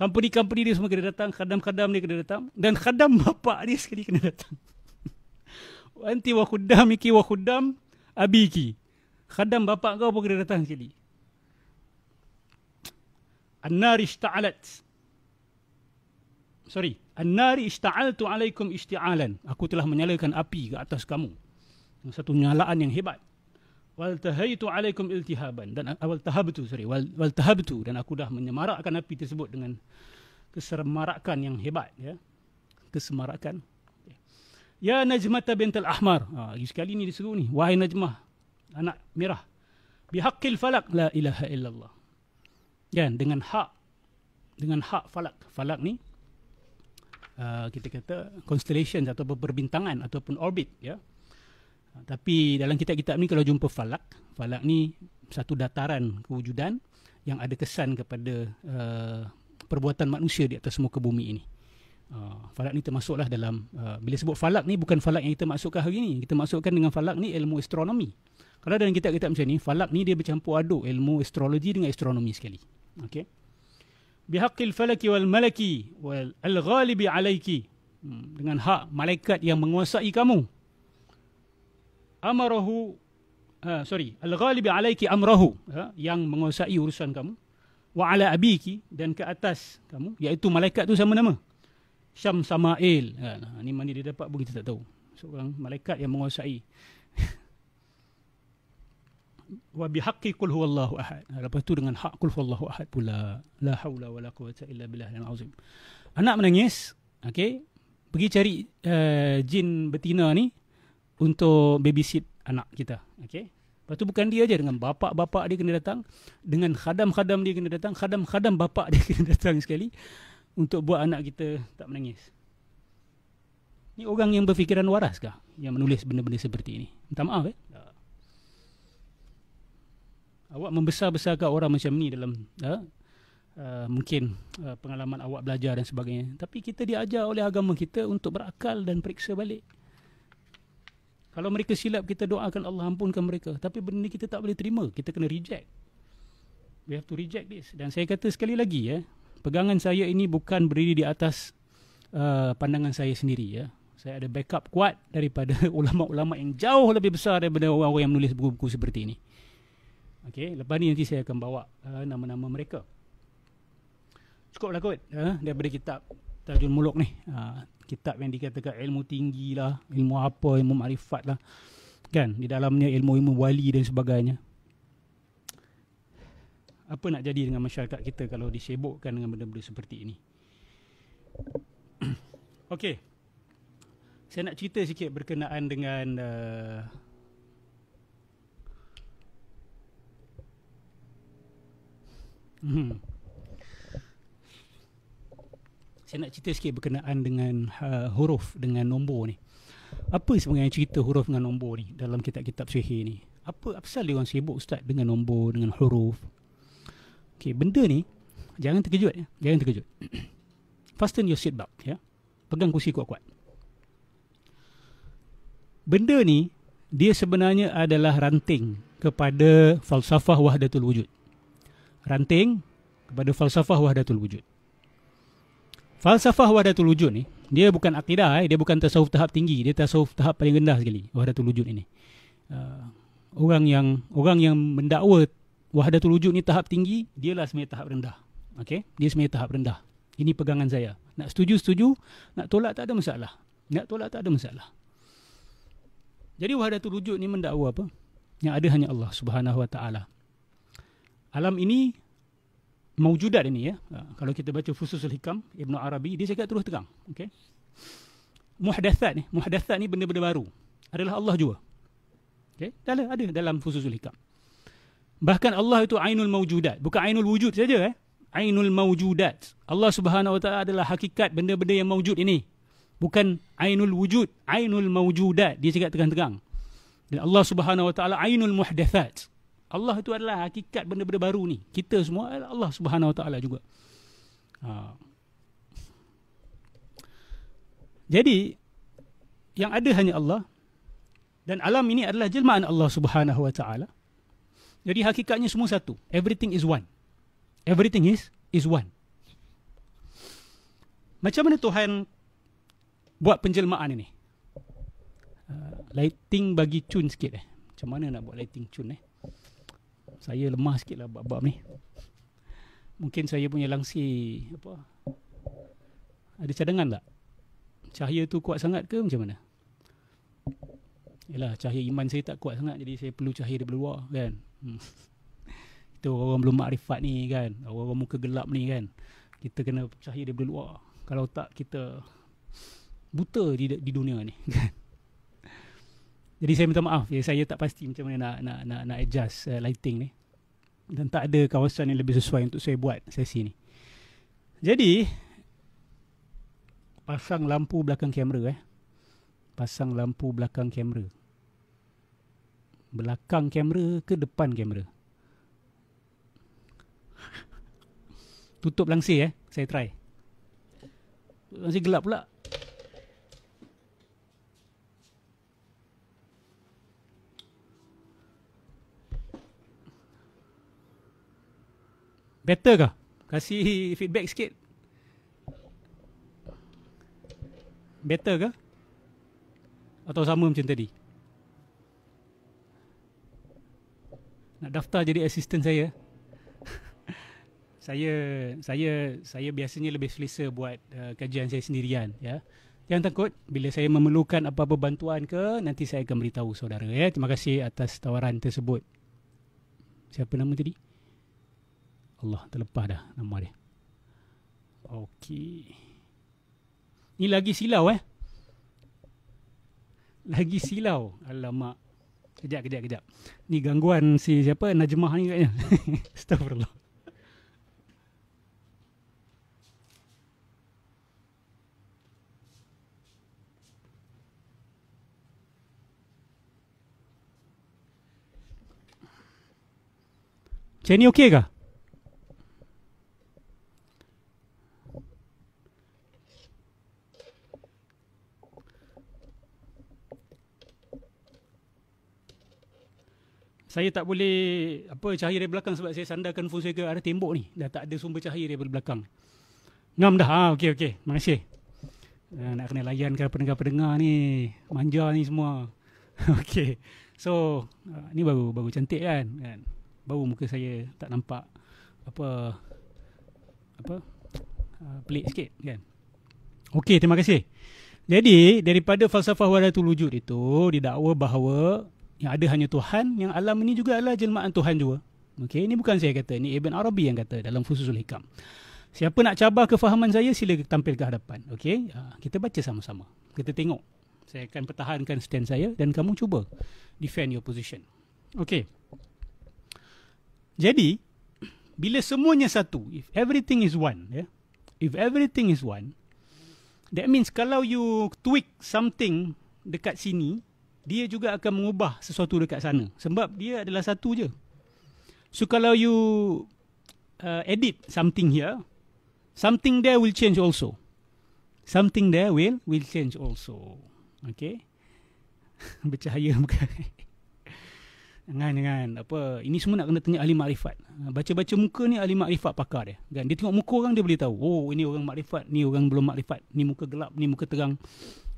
Company-company dia semua kena datang. Kadam kadam dia kena datang. Dan kadam bapa dia sekali kena datang. Anti wa khuddamiki wa khuddam abiki. Kadam bapa kau pun kena datang sekali. An-nari ta'alat sorry annari ishta'altu alaikum ishti'alan aku telah menyalakan api ke atas kamu satu nyalaan yang hebat wal tahaitu alaikum iltihaban dan awal tahabtu sorry wal, wal tahabtu dan aku dah menyemarakkan api tersebut dengan kesemarakan yang hebat ya kesemarakan ya najmata bintal ahmar ha lagi sekali ni diseru ni wahai najmah anak merah bihaqqil falak la ilaha illallah kan dengan hak dengan hak falak falak ni Uh, kita kata constellations atau perbintangan ataupun orbit ya. Yeah. Uh, tapi dalam kitab-kitab ni kalau jumpa falak, falak ni satu dataran kewujudan yang ada kesan kepada uh, perbuatan manusia di atas muka bumi ini. Uh, falak ni termasuklah dalam uh, bila sebut falak ni bukan falak yang kita maksudkan hari ni. Kita maksudkan dengan falak ni ilmu astronomi. Kalau dalam kitab-kitab macam ni, falak ni dia bercampur aduk ilmu astrologi dengan astronomi sekali. Okey bihaq falaki wal malaki wal ghalibi alayki dengan hak malaikat yang menguasai kamu ha, amrahu uh, sorry al ghalibi alayki amrahu ya, yang menguasai urusan kamu wa ala abiki dan ke atas kamu iaitu malaikat tu sama nama syam samail ya, ha, ini mana dia dapat begitu tak tahu seorang malaikat yang menguasai wa bihaqqi qul huwallahu ahad. Lepas tu dengan hak qul huwallahu ahad pula. La haula wala quwata illa billah azim. Anak menangis, okey. Pergi cari uh, jin betina ni untuk babysit anak kita, okey. Lepas tu bukan dia aja dengan bapa-bapa dia kena datang, dengan khadam-khadam dia kena datang, khadam-khadam bapa dia kena datang sekali untuk buat anak kita tak menangis. Ini orang yang berfikiran waras kah yang menulis benda-benda seperti ini? Minta maaf eh awak membesar-besarkan orang macam ni dalam ha? uh, mungkin uh, pengalaman awak belajar dan sebagainya tapi kita diajar oleh agama kita untuk berakal dan periksa balik kalau mereka silap kita doakan Allah ampunkan mereka tapi benda ni kita tak boleh terima kita kena reject we have to reject this dan saya kata sekali lagi ya pegangan saya ini bukan berdiri di atas uh, pandangan saya sendiri ya saya ada backup kuat daripada ulama-ulama yang jauh lebih besar daripada orang-orang yang menulis buku-buku seperti ini Okey, lepas ni nanti saya akan bawa uh, nama-nama mereka. Cukuplah kot uh, daripada kitab Tajul Muluk ni. Uh, kitab yang dikatakan ilmu tinggi lah, ilmu apa, ilmu makrifat lah. Kan, di dalamnya ilmu-ilmu wali dan sebagainya. Apa nak jadi dengan masyarakat kita kalau disibukkan dengan benda-benda seperti ini? Okey. Saya nak cerita sikit berkenaan dengan uh, Hmm. Saya nak cerita sikit berkenaan dengan uh, huruf dengan nombor ni. Apa sebenarnya cerita huruf dengan nombor ni dalam kitab-kitab sihir ni? Apa apa dia orang sibuk ustaz dengan nombor dengan huruf? Okey, benda ni jangan terkejut ya. Jangan terkejut. Fasten your seat belt ya. Pegang kursi kuat-kuat. Benda ni dia sebenarnya adalah ranting kepada falsafah wahdatul wujud ranting kepada falsafah wahdatul wujud. Falsafah wahdatul wujud ni, dia bukan akidah, eh. dia bukan tasawuf tahap tinggi, dia tasawuf tahap paling rendah sekali, wahdatul wujud ini. Uh, orang yang orang yang mendakwa wahdatul wujud ni tahap tinggi, dialah sebenarnya tahap rendah. Okey, dia sebenarnya tahap rendah. Ini pegangan saya. Nak setuju setuju, nak tolak tak ada masalah. Nak tolak tak ada masalah. Jadi wahdatul wujud ni mendakwa apa? Yang ada hanya Allah Subhanahu Wa Taala alam ini maujudat ini ya. Ha, kalau kita baca Fususul Hikam Ibn Arabi, dia cakap terus terang. Okay. Muhdathat ni, muhdathat ni benda-benda baru. Adalah Allah jua. Okay. Dah lah, ada dalam Fususul Hikam. Bahkan Allah itu ainul maujudat. Bukan ainul wujud saja. Eh? Ainul maujudat. Allah subhanahu wa ta'ala adalah hakikat benda-benda yang maujud ini. Bukan ainul wujud. Ainul maujudat. Dia cakap terang-terang. Dan Allah subhanahu wa ta'ala ainul muhdathat. Allah itu adalah hakikat benda-benda baru ni. Kita semua adalah Allah Subhanahu Wa Taala juga. Ha. Jadi yang ada hanya Allah dan alam ini adalah jelmaan Allah Subhanahu Wa Taala. Jadi hakikatnya semua satu. Everything is one. Everything is is one. Macam mana Tuhan buat penjelmaan ini? Uh, lighting bagi cun sikit eh. Macam mana nak buat lighting cun eh? saya lemah sikit lah bab-bab ni mungkin saya punya langsi apa ada cadangan tak cahaya tu kuat sangat ke macam mana Yalah, cahaya iman saya tak kuat sangat jadi saya perlu cahaya dari luar kan hmm. itu orang-orang belum makrifat ni kan orang-orang muka gelap ni kan kita kena cahaya dari luar kalau tak kita buta di, di dunia ni kan jadi saya minta maaf ya saya tak pasti macam mana nak nak nak, nak adjust uh, lighting ni. Dan tak ada kawasan yang lebih sesuai untuk saya buat sesi ni. Jadi pasang lampu belakang kamera eh. Pasang lampu belakang kamera. Belakang kamera ke depan kamera? Tutup langsir eh. Saya try. Langsir gelap pula. Better ke? Kasih feedback sikit Better ke? Atau sama macam tadi? Nak daftar jadi assistant saya saya saya saya biasanya lebih selesa buat uh, kajian saya sendirian ya. Jangan takut bila saya memerlukan apa-apa bantuan ke nanti saya akan beritahu saudara ya. Terima kasih atas tawaran tersebut. Siapa nama tadi? Allah terlepas dah nama dia. Okey. Ni lagi silau eh. Lagi silau. Alamak. Kejap, kejap, kejap. Ni gangguan si siapa? Najmah ni katanya. Astagfirullah. Macam ni okey kah? saya tak boleh apa cahaya dari belakang sebab saya sandarkan phone saya ke arah tembok ni dah tak ada sumber cahaya dari belakang ngam dah ha okey okey terima kasih uh, nak kena layan ke pendengar-pendengar ni manja ni semua okey so uh, ni baru baru cantik kan kan baru muka saya tak nampak apa apa uh, pelik sikit kan okey terima kasih jadi daripada falsafah wadatul wujud itu didakwa bahawa yang ada hanya Tuhan, yang alam ini juga adalah jelmaan Tuhan juga. Okey, ini bukan saya kata, ini Ibn Arabi yang kata dalam Fususul Hikam. Siapa nak cabar kefahaman saya, sila tampil ke hadapan. Okey, ah, kita baca sama-sama. Kita tengok. Saya akan pertahankan stand saya dan kamu cuba defend your position. Okey. Jadi, bila semuanya satu, if everything is one, yeah, if everything is one, that means kalau you tweak something dekat sini, dia juga akan mengubah sesuatu dekat sana sebab dia adalah satu je so kalau you uh, edit something here something there will change also something there will will change also okay bercahaya bukan dengan dengan apa ini semua nak kena tanya ahli makrifat baca-baca muka ni ahli makrifat pakar dia kan dia tengok muka orang dia boleh tahu oh ini orang makrifat ni orang belum makrifat ni muka gelap ni muka terang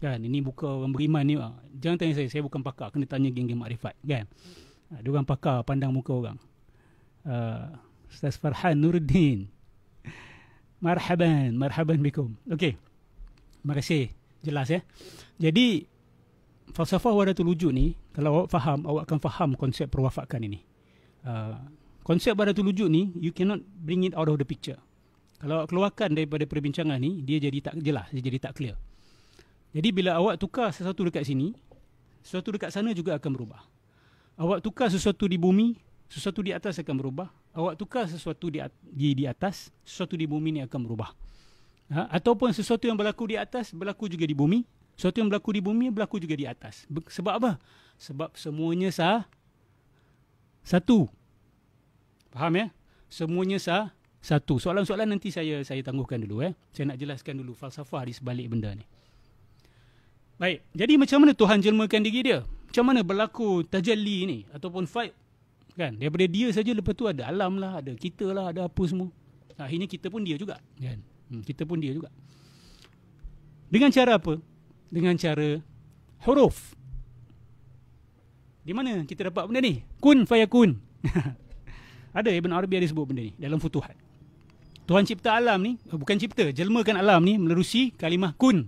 kan ini buka orang beriman ni ah, jangan tanya saya saya bukan pakar kena tanya geng-geng makrifat kan ah, dia orang pakar pandang muka orang uh, Ustaz Farhan Nuruddin marhaban marhaban bikum okey terima kasih jelas ya jadi falsafah waratul wujud ni kalau awak faham awak akan faham konsep perwafakan ini uh, konsep waratul wujud ni you cannot bring it out of the picture kalau keluarkan daripada perbincangan ni dia jadi tak jelas dia jadi tak clear jadi bila awak tukar sesuatu dekat sini, sesuatu dekat sana juga akan berubah. Awak tukar sesuatu di bumi, sesuatu di atas akan berubah. Awak tukar sesuatu di di, di atas, sesuatu di bumi ni akan berubah. Ha? Ataupun sesuatu yang berlaku di atas berlaku juga di bumi, sesuatu yang berlaku di bumi berlaku juga di atas. Sebab apa? Sebab semuanya sah satu. Faham ya? Semuanya sah satu. Soalan-soalan nanti saya saya tangguhkan dulu eh. Saya nak jelaskan dulu falsafah di sebalik benda ni. Baik, jadi macam mana Tuhan jelmakan diri dia? Macam mana berlaku tajalli ni ataupun fight kan? Daripada dia saja lepas tu ada alam lah, ada kita lah, ada apa semua. Akhirnya kita pun dia juga kan? Hmm, kita pun dia juga. Dengan cara apa? Dengan cara huruf. Di mana kita dapat benda ni? Kun fayakun. ada Ibn Arabi ada sebut benda ni dalam futuhat. Tuhan cipta alam ni, bukan cipta, jelmakan alam ni melalui kalimah kun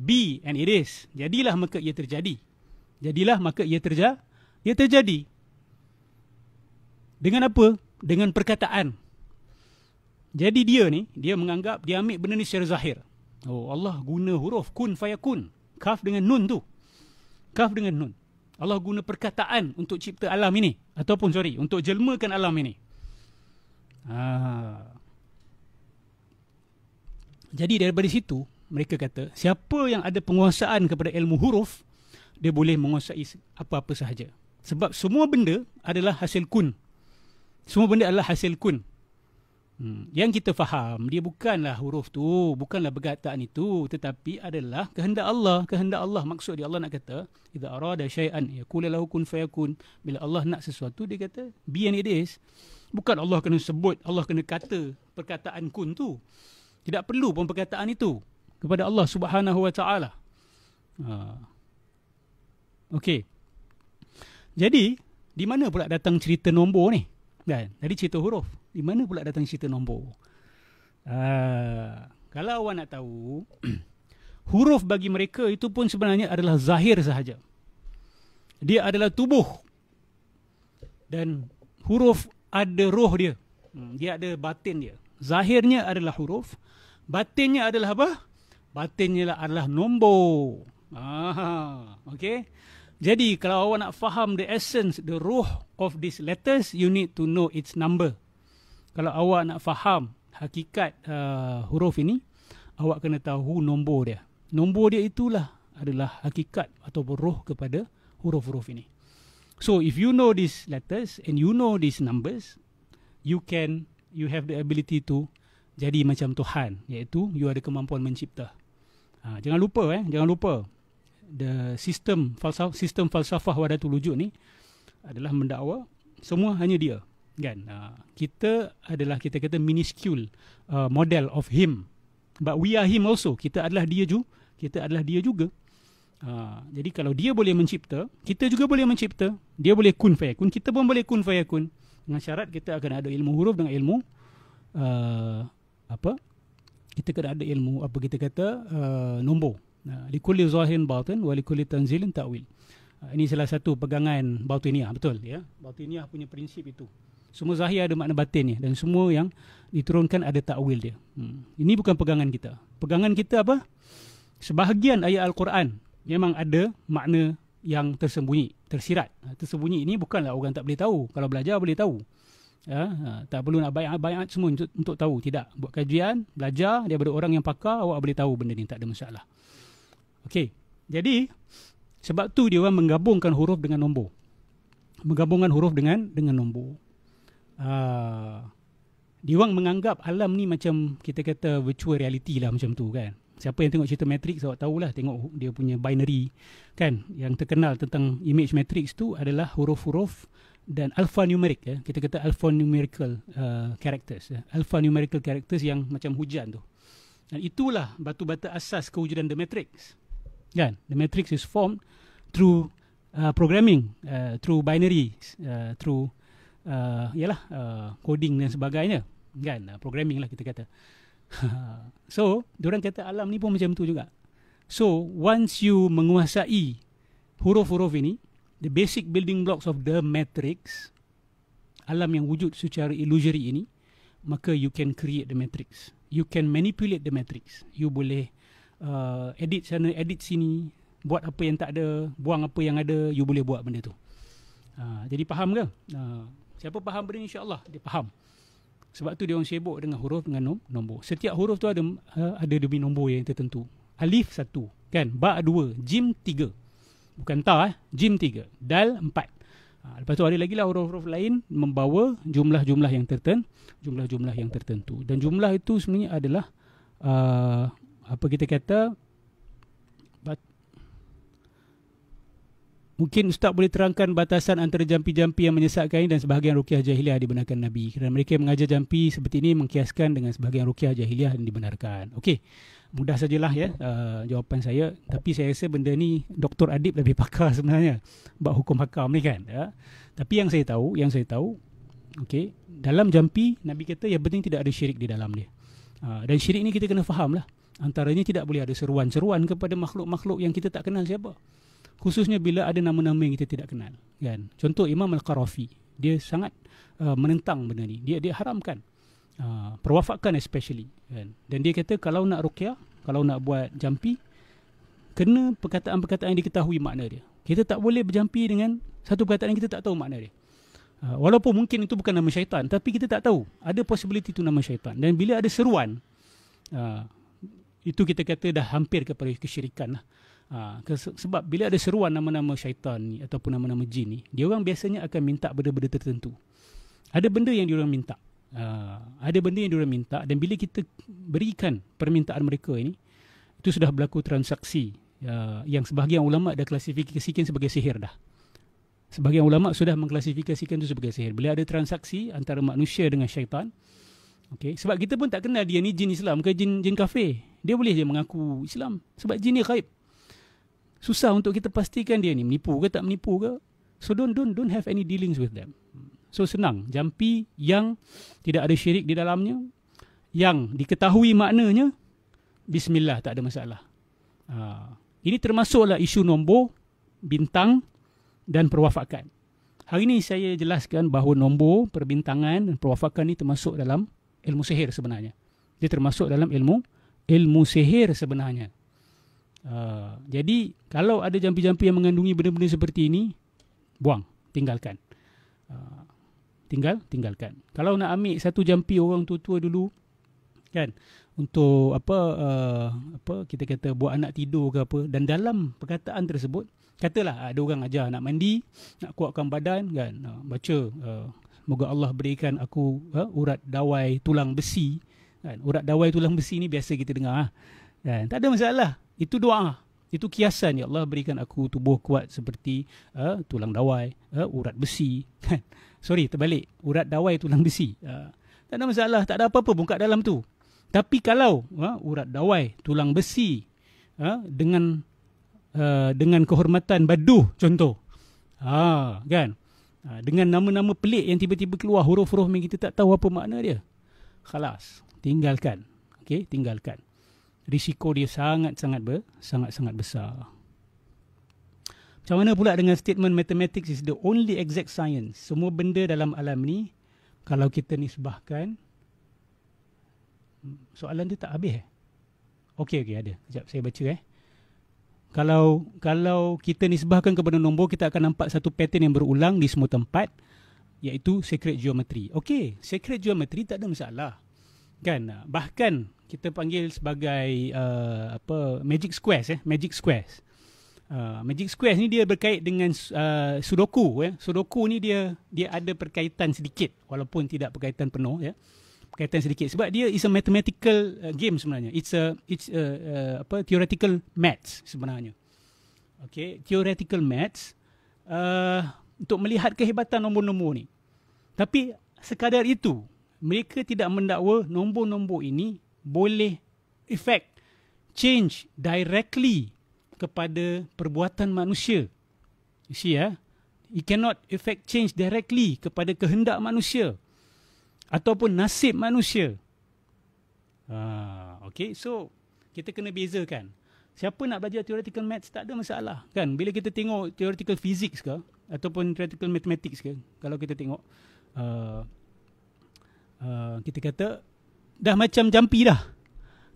be and it is. Jadilah maka ia terjadi. Jadilah maka ia terja ia terjadi. Dengan apa? Dengan perkataan. Jadi dia ni, dia menganggap dia ambil benda ni secara zahir. Oh Allah guna huruf kun fayakun. Kaf dengan nun tu. Kaf dengan nun. Allah guna perkataan untuk cipta alam ini. Ataupun sorry, untuk jelmakan alam ini. Ah. Jadi daripada situ, mereka kata siapa yang ada penguasaan kepada ilmu huruf dia boleh menguasai apa-apa sahaja sebab semua benda adalah hasil kun semua benda adalah hasil kun hmm. yang kita faham dia bukanlah huruf tu bukanlah perkataan itu tetapi adalah kehendak Allah kehendak Allah maksud dia Allah nak kata idza arada syai'an yaqul lahu kun fayakun bila Allah nak sesuatu dia kata be and it is bukan Allah kena sebut Allah kena kata perkataan kun tu tidak perlu pun perkataan itu kepada Allah Subhanahu wa taala. Ha. Okey. Jadi, di mana pula datang cerita nombor ni? Kan? dari cerita huruf. Di mana pula datang cerita nombor? Ha. kalau awak nak tahu, huruf bagi mereka itu pun sebenarnya adalah zahir sahaja. Dia adalah tubuh. Dan huruf ada roh dia. Hmm, dia ada batin dia. Zahirnya adalah huruf, batinnya adalah apa? batinnya lah adalah nombor. Aha, okay. Jadi kalau awak nak faham the essence, the ruh of these letters, you need to know its number. Kalau awak nak faham hakikat uh, huruf ini, awak kena tahu nombor dia. Nombor dia itulah adalah hakikat atau ruh kepada huruf-huruf ini. So if you know these letters and you know these numbers, you can, you have the ability to jadi macam Tuhan. Iaitu you ada kemampuan mencipta. Ha, jangan lupa eh, jangan lupa the system falsafah sistem falsafah wadatul wujud ni adalah mendakwa semua hanya dia kan uh, kita adalah kita kata minuscule uh, model of him but we are him also kita adalah dia juga kita adalah dia juga uh, jadi kalau dia boleh mencipta kita juga boleh mencipta dia boleh kun fayakun kita pun boleh kun fayakun dengan syarat kita akan ada ilmu huruf dengan ilmu uh, apa kita kena ada ilmu apa kita kata uh, nombor uh, li kulli zahirin batin wa li kulli tanzilin ta'wil uh, ini salah satu pegangan batiniah betul ya batiniah punya prinsip itu semua zahir ada makna batinnya dan semua yang diturunkan ada takwil dia hmm. ini bukan pegangan kita pegangan kita apa sebahagian ayat al-Quran memang ada makna yang tersembunyi tersirat uh, tersembunyi ini bukanlah orang tak boleh tahu kalau belajar boleh tahu ya ha, tak perlu nak banyak-banyak semua untuk, untuk tahu tidak buat kajian belajar daripada orang yang pakar awak boleh tahu benda ni tak ada masalah okey jadi sebab tu dia orang menggabungkan huruf dengan nombor menggabungkan huruf dengan dengan nombor uh, dia orang menganggap alam ni macam kita kata virtual reality lah macam tu kan Siapa yang tengok cerita Matrix awak tahulah tengok dia punya binary kan yang terkenal tentang image matrix tu adalah huruf-huruf dan alpha numeric ya. kita kata alpha numerical uh, characters ya. alpha numerical characters yang macam hujan tu dan itulah batu bata asas kewujudan the matrix kan the matrix is formed through uh, programming uh, through binary uh, through uh, yalah uh, coding dan sebagainya kan uh, programming lah kita kata so orang kata alam ni pun macam tu juga so once you menguasai huruf-huruf ini the basic building blocks of the matrix alam yang wujud secara illusory ini maka you can create the matrix you can manipulate the matrix you boleh uh, edit sana edit sini buat apa yang tak ada buang apa yang ada you boleh buat benda tu uh, jadi faham ke uh, siapa faham benda ni insyaallah dia faham sebab tu dia orang sibuk dengan huruf dengan nombor setiap huruf tu ada uh, ada demi nombor yang tertentu alif satu kan ba dua jim tiga bukan ta eh jim 3 dal 4 ha, lepas tu ada lagi lah huruf-huruf lain membawa jumlah-jumlah yang tertentu jumlah-jumlah yang tertentu dan jumlah itu sebenarnya adalah uh, apa kita kata Mungkin Ustaz boleh terangkan batasan antara jampi-jampi yang menyesatkan ini dan sebahagian rukiah jahiliah dibenarkan Nabi. Kerana mereka mengajar jampi seperti ini mengkiaskan dengan sebahagian rukiah jahiliah yang dibenarkan. Okey, mudah sajalah ya uh, jawapan saya. Tapi saya rasa benda ni Dr. Adib lebih pakar sebenarnya. Bak hukum hakam ni kan. Ya? Tapi yang saya tahu, yang saya tahu, okey, dalam jampi Nabi kata yang penting tidak ada syirik di dalam dia. Uh, dan syirik ni kita kena faham lah. Antaranya tidak boleh ada seruan-seruan kepada makhluk-makhluk yang kita tak kenal Siapa? khususnya bila ada nama-nama yang kita tidak kenal kan contoh Imam Al-Qarafi dia sangat uh, menentang benda ni dia dia haramkan uh, perwafakan especially kan dan dia kata kalau nak ruqyah kalau nak buat jampi kena perkataan-perkataan yang diketahui makna dia kita tak boleh berjampi dengan satu perkataan yang kita tak tahu makna dia uh, walaupun mungkin itu bukan nama syaitan tapi kita tak tahu ada possibility itu nama syaitan dan bila ada seruan uh, itu kita kata dah hampir kepada kesyirikan lah. Ha, sebab bila ada seruan nama-nama syaitan ni ataupun nama-nama jin ni, dia orang biasanya akan minta benda-benda tertentu. Ada benda yang dia orang minta. Ha, ada benda yang dia orang minta dan bila kita berikan permintaan mereka ini, itu sudah berlaku transaksi ha, yang sebahagian ulama dah klasifikasikan sebagai sihir dah. Sebahagian ulama sudah mengklasifikasikan itu sebagai sihir. Bila ada transaksi antara manusia dengan syaitan, okay, sebab kita pun tak kenal dia ni jin Islam ke jin jin kafir. Dia boleh je mengaku Islam sebab jin ni khaib susah untuk kita pastikan dia ni menipu ke tak menipu ke so don't don't don't have any dealings with them so senang jampi yang tidak ada syirik di dalamnya yang diketahui maknanya bismillah tak ada masalah ha. ini termasuklah isu nombor bintang dan perwafakan hari ini saya jelaskan bahawa nombor perbintangan dan perwafakan ini termasuk dalam ilmu sihir sebenarnya dia termasuk dalam ilmu ilmu sihir sebenarnya Uh, jadi kalau ada jampi-jampi yang mengandungi benda-benda seperti ini, buang, tinggalkan. Uh, tinggal, tinggalkan. Kalau nak ambil satu jampi orang tua-tua dulu, kan, untuk apa uh, apa kita kata buat anak tidur ke apa dan dalam perkataan tersebut katalah ada orang ajar nak mandi nak kuatkan badan kan uh, baca uh, moga Allah berikan aku uh, urat dawai tulang besi kan urat dawai tulang besi ni biasa kita dengar ha? kan tak ada masalah itu doa. Itu kiasan ya Allah berikan aku tubuh kuat seperti uh, tulang dawai, uh, urat besi. Kan? Sorry, terbalik. Urat dawai tulang besi. Uh, tak ada masalah, tak ada apa-apa pun kat dalam tu. Tapi kalau uh, urat dawai tulang besi uh, dengan uh, dengan kehormatan baduh contoh. uh, kan? Uh, dengan nama-nama pelik yang tiba-tiba keluar huruf-huruf yang kita tak tahu apa makna dia. Khalas, tinggalkan. Okay, tinggalkan risiko dia sangat-sangat ber, sangat-sangat besar. Macam mana pula dengan statement mathematics is the only exact science. Semua benda dalam alam ni kalau kita nisbahkan hmm, soalan dia tak habis eh. Okey okey ada. Sekejap saya baca eh. Kalau kalau kita nisbahkan kepada nombor kita akan nampak satu pattern yang berulang di semua tempat iaitu secret geometry. Okey, secret geometry tak ada masalah. Kan? Bahkan kita panggil sebagai uh, apa magic squares ya eh? magic squares uh, magic squares ni dia berkait dengan uh, sudoku ya eh? sudoku ni dia dia ada perkaitan sedikit walaupun tidak perkaitan penuh ya perkaitan sedikit sebab dia is a mathematical uh, game sebenarnya it's a it's a, uh, apa theoretical maths sebenarnya okay theoretical maths uh, untuk melihat kehebatan nombor-nombor ni tapi sekadar itu mereka tidak mendakwa nombor-nombor ini boleh effect change directly kepada perbuatan manusia. You see ya? It cannot effect change directly kepada kehendak manusia ataupun nasib manusia. Ah, okay, so kita kena bezakan. Siapa nak belajar theoretical maths tak ada masalah kan? Bila kita tengok theoretical physics ke ataupun theoretical mathematics ke, kalau kita tengok uh, uh, kita kata dah macam jampi dah.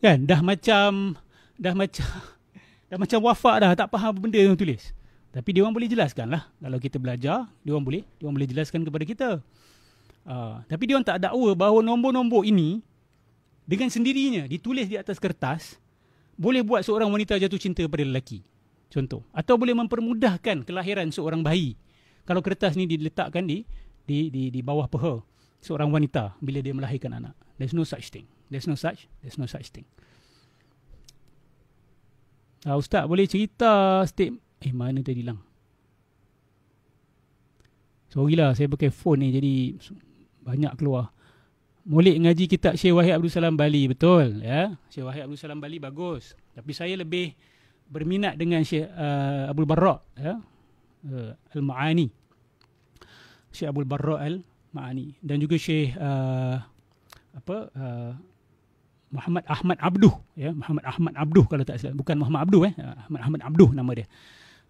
Kan? Dah macam dah macam dah macam wafak dah tak faham apa benda yang tulis. Tapi dia orang boleh jelaskan lah. Kalau kita belajar, dia orang boleh. Dia orang boleh jelaskan kepada kita. Uh, tapi dia orang tak dakwa bahawa nombor-nombor ini dengan sendirinya ditulis di atas kertas boleh buat seorang wanita jatuh cinta pada lelaki. Contoh. Atau boleh mempermudahkan kelahiran seorang bayi. Kalau kertas ni diletakkan di di di, di bawah peha seorang wanita bila dia melahirkan anak. There's no such thing. There's no such. There's no such thing. Uh, Ustaz boleh cerita state eh mana tadi hilang? Sorry lah saya pakai phone ni jadi banyak keluar. Molek ngaji kitab Syekh Wahid Abdul Salam Bali betul ya. Yeah? Syekh Wahid Abdul Salam Bali bagus. Tapi saya lebih berminat dengan Syekh uh, Abdul Barra ya. Yeah? Uh, Al-Ma'ani. Syekh Abdul Barra Al Maani dan juga Syekh uh, apa uh, Muhammad Ahmad Abduh ya Muhammad Ahmad Abduh kalau tak salah bukan Muhammad Abduh eh uh, Ahmad Ahmad Abduh nama dia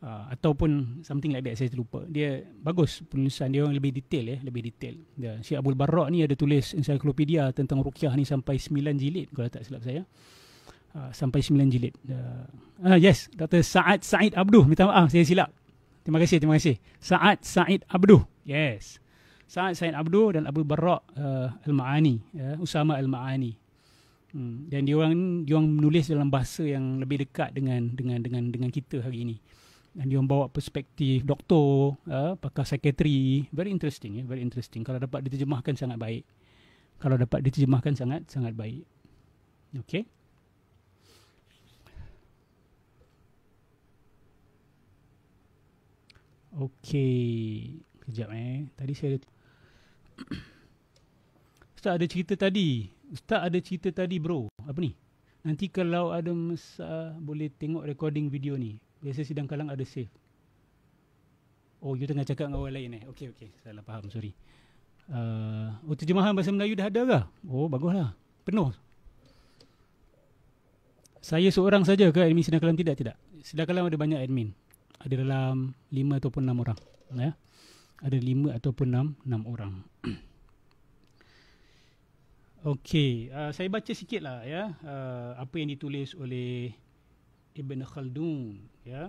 uh, ataupun something like that saya terlupa dia bagus penulisan dia orang lebih detail ya lebih detail dia ya, Syekh Abdul Barra ni ada tulis ensiklopedia tentang ruqyah ni sampai 9 jilid kalau tak silap saya uh, sampai 9 jilid uh, uh, yes Dr Saad Said Abduh minta maaf ah, saya silap terima kasih terima kasih Saad Said Abduh yes Sa'ad Said Abdul dan Abu Barra uh, eh, Al-Ma'ani, uh, Usama Al-Ma'ani. Hmm. Dan dia orang dia orang menulis dalam bahasa yang lebih dekat dengan dengan dengan dengan kita hari ini. Dan dia orang bawa perspektif doktor, uh, pakar sekretari, very interesting yeah? very interesting. Kalau dapat diterjemahkan sangat baik. Kalau dapat diterjemahkan sangat sangat baik. okay? Okay, Kejap eh. Tadi saya Ustaz ada cerita tadi. Ustaz ada cerita tadi bro. Apa ni? Nanti kalau ada masa boleh tengok recording video ni. Biasa sidang kalang ada save. Oh, you tengah cakap dengan orang lain eh. Okay, okay. Salah faham. Sorry. Uh, oh, terjemahan bahasa Melayu dah ada ke? Oh, baguslah. Penuh. Saya seorang saja ke admin sidang kalang? Tidak, tidak. Sidang kalang ada banyak admin. Ada dalam lima ataupun enam orang. Ya. Yeah ada 5 ataupun enam enam orang Okey, uh, saya baca sikitlah ya uh, apa yang ditulis oleh Ibn Khaldun ya. Yeah.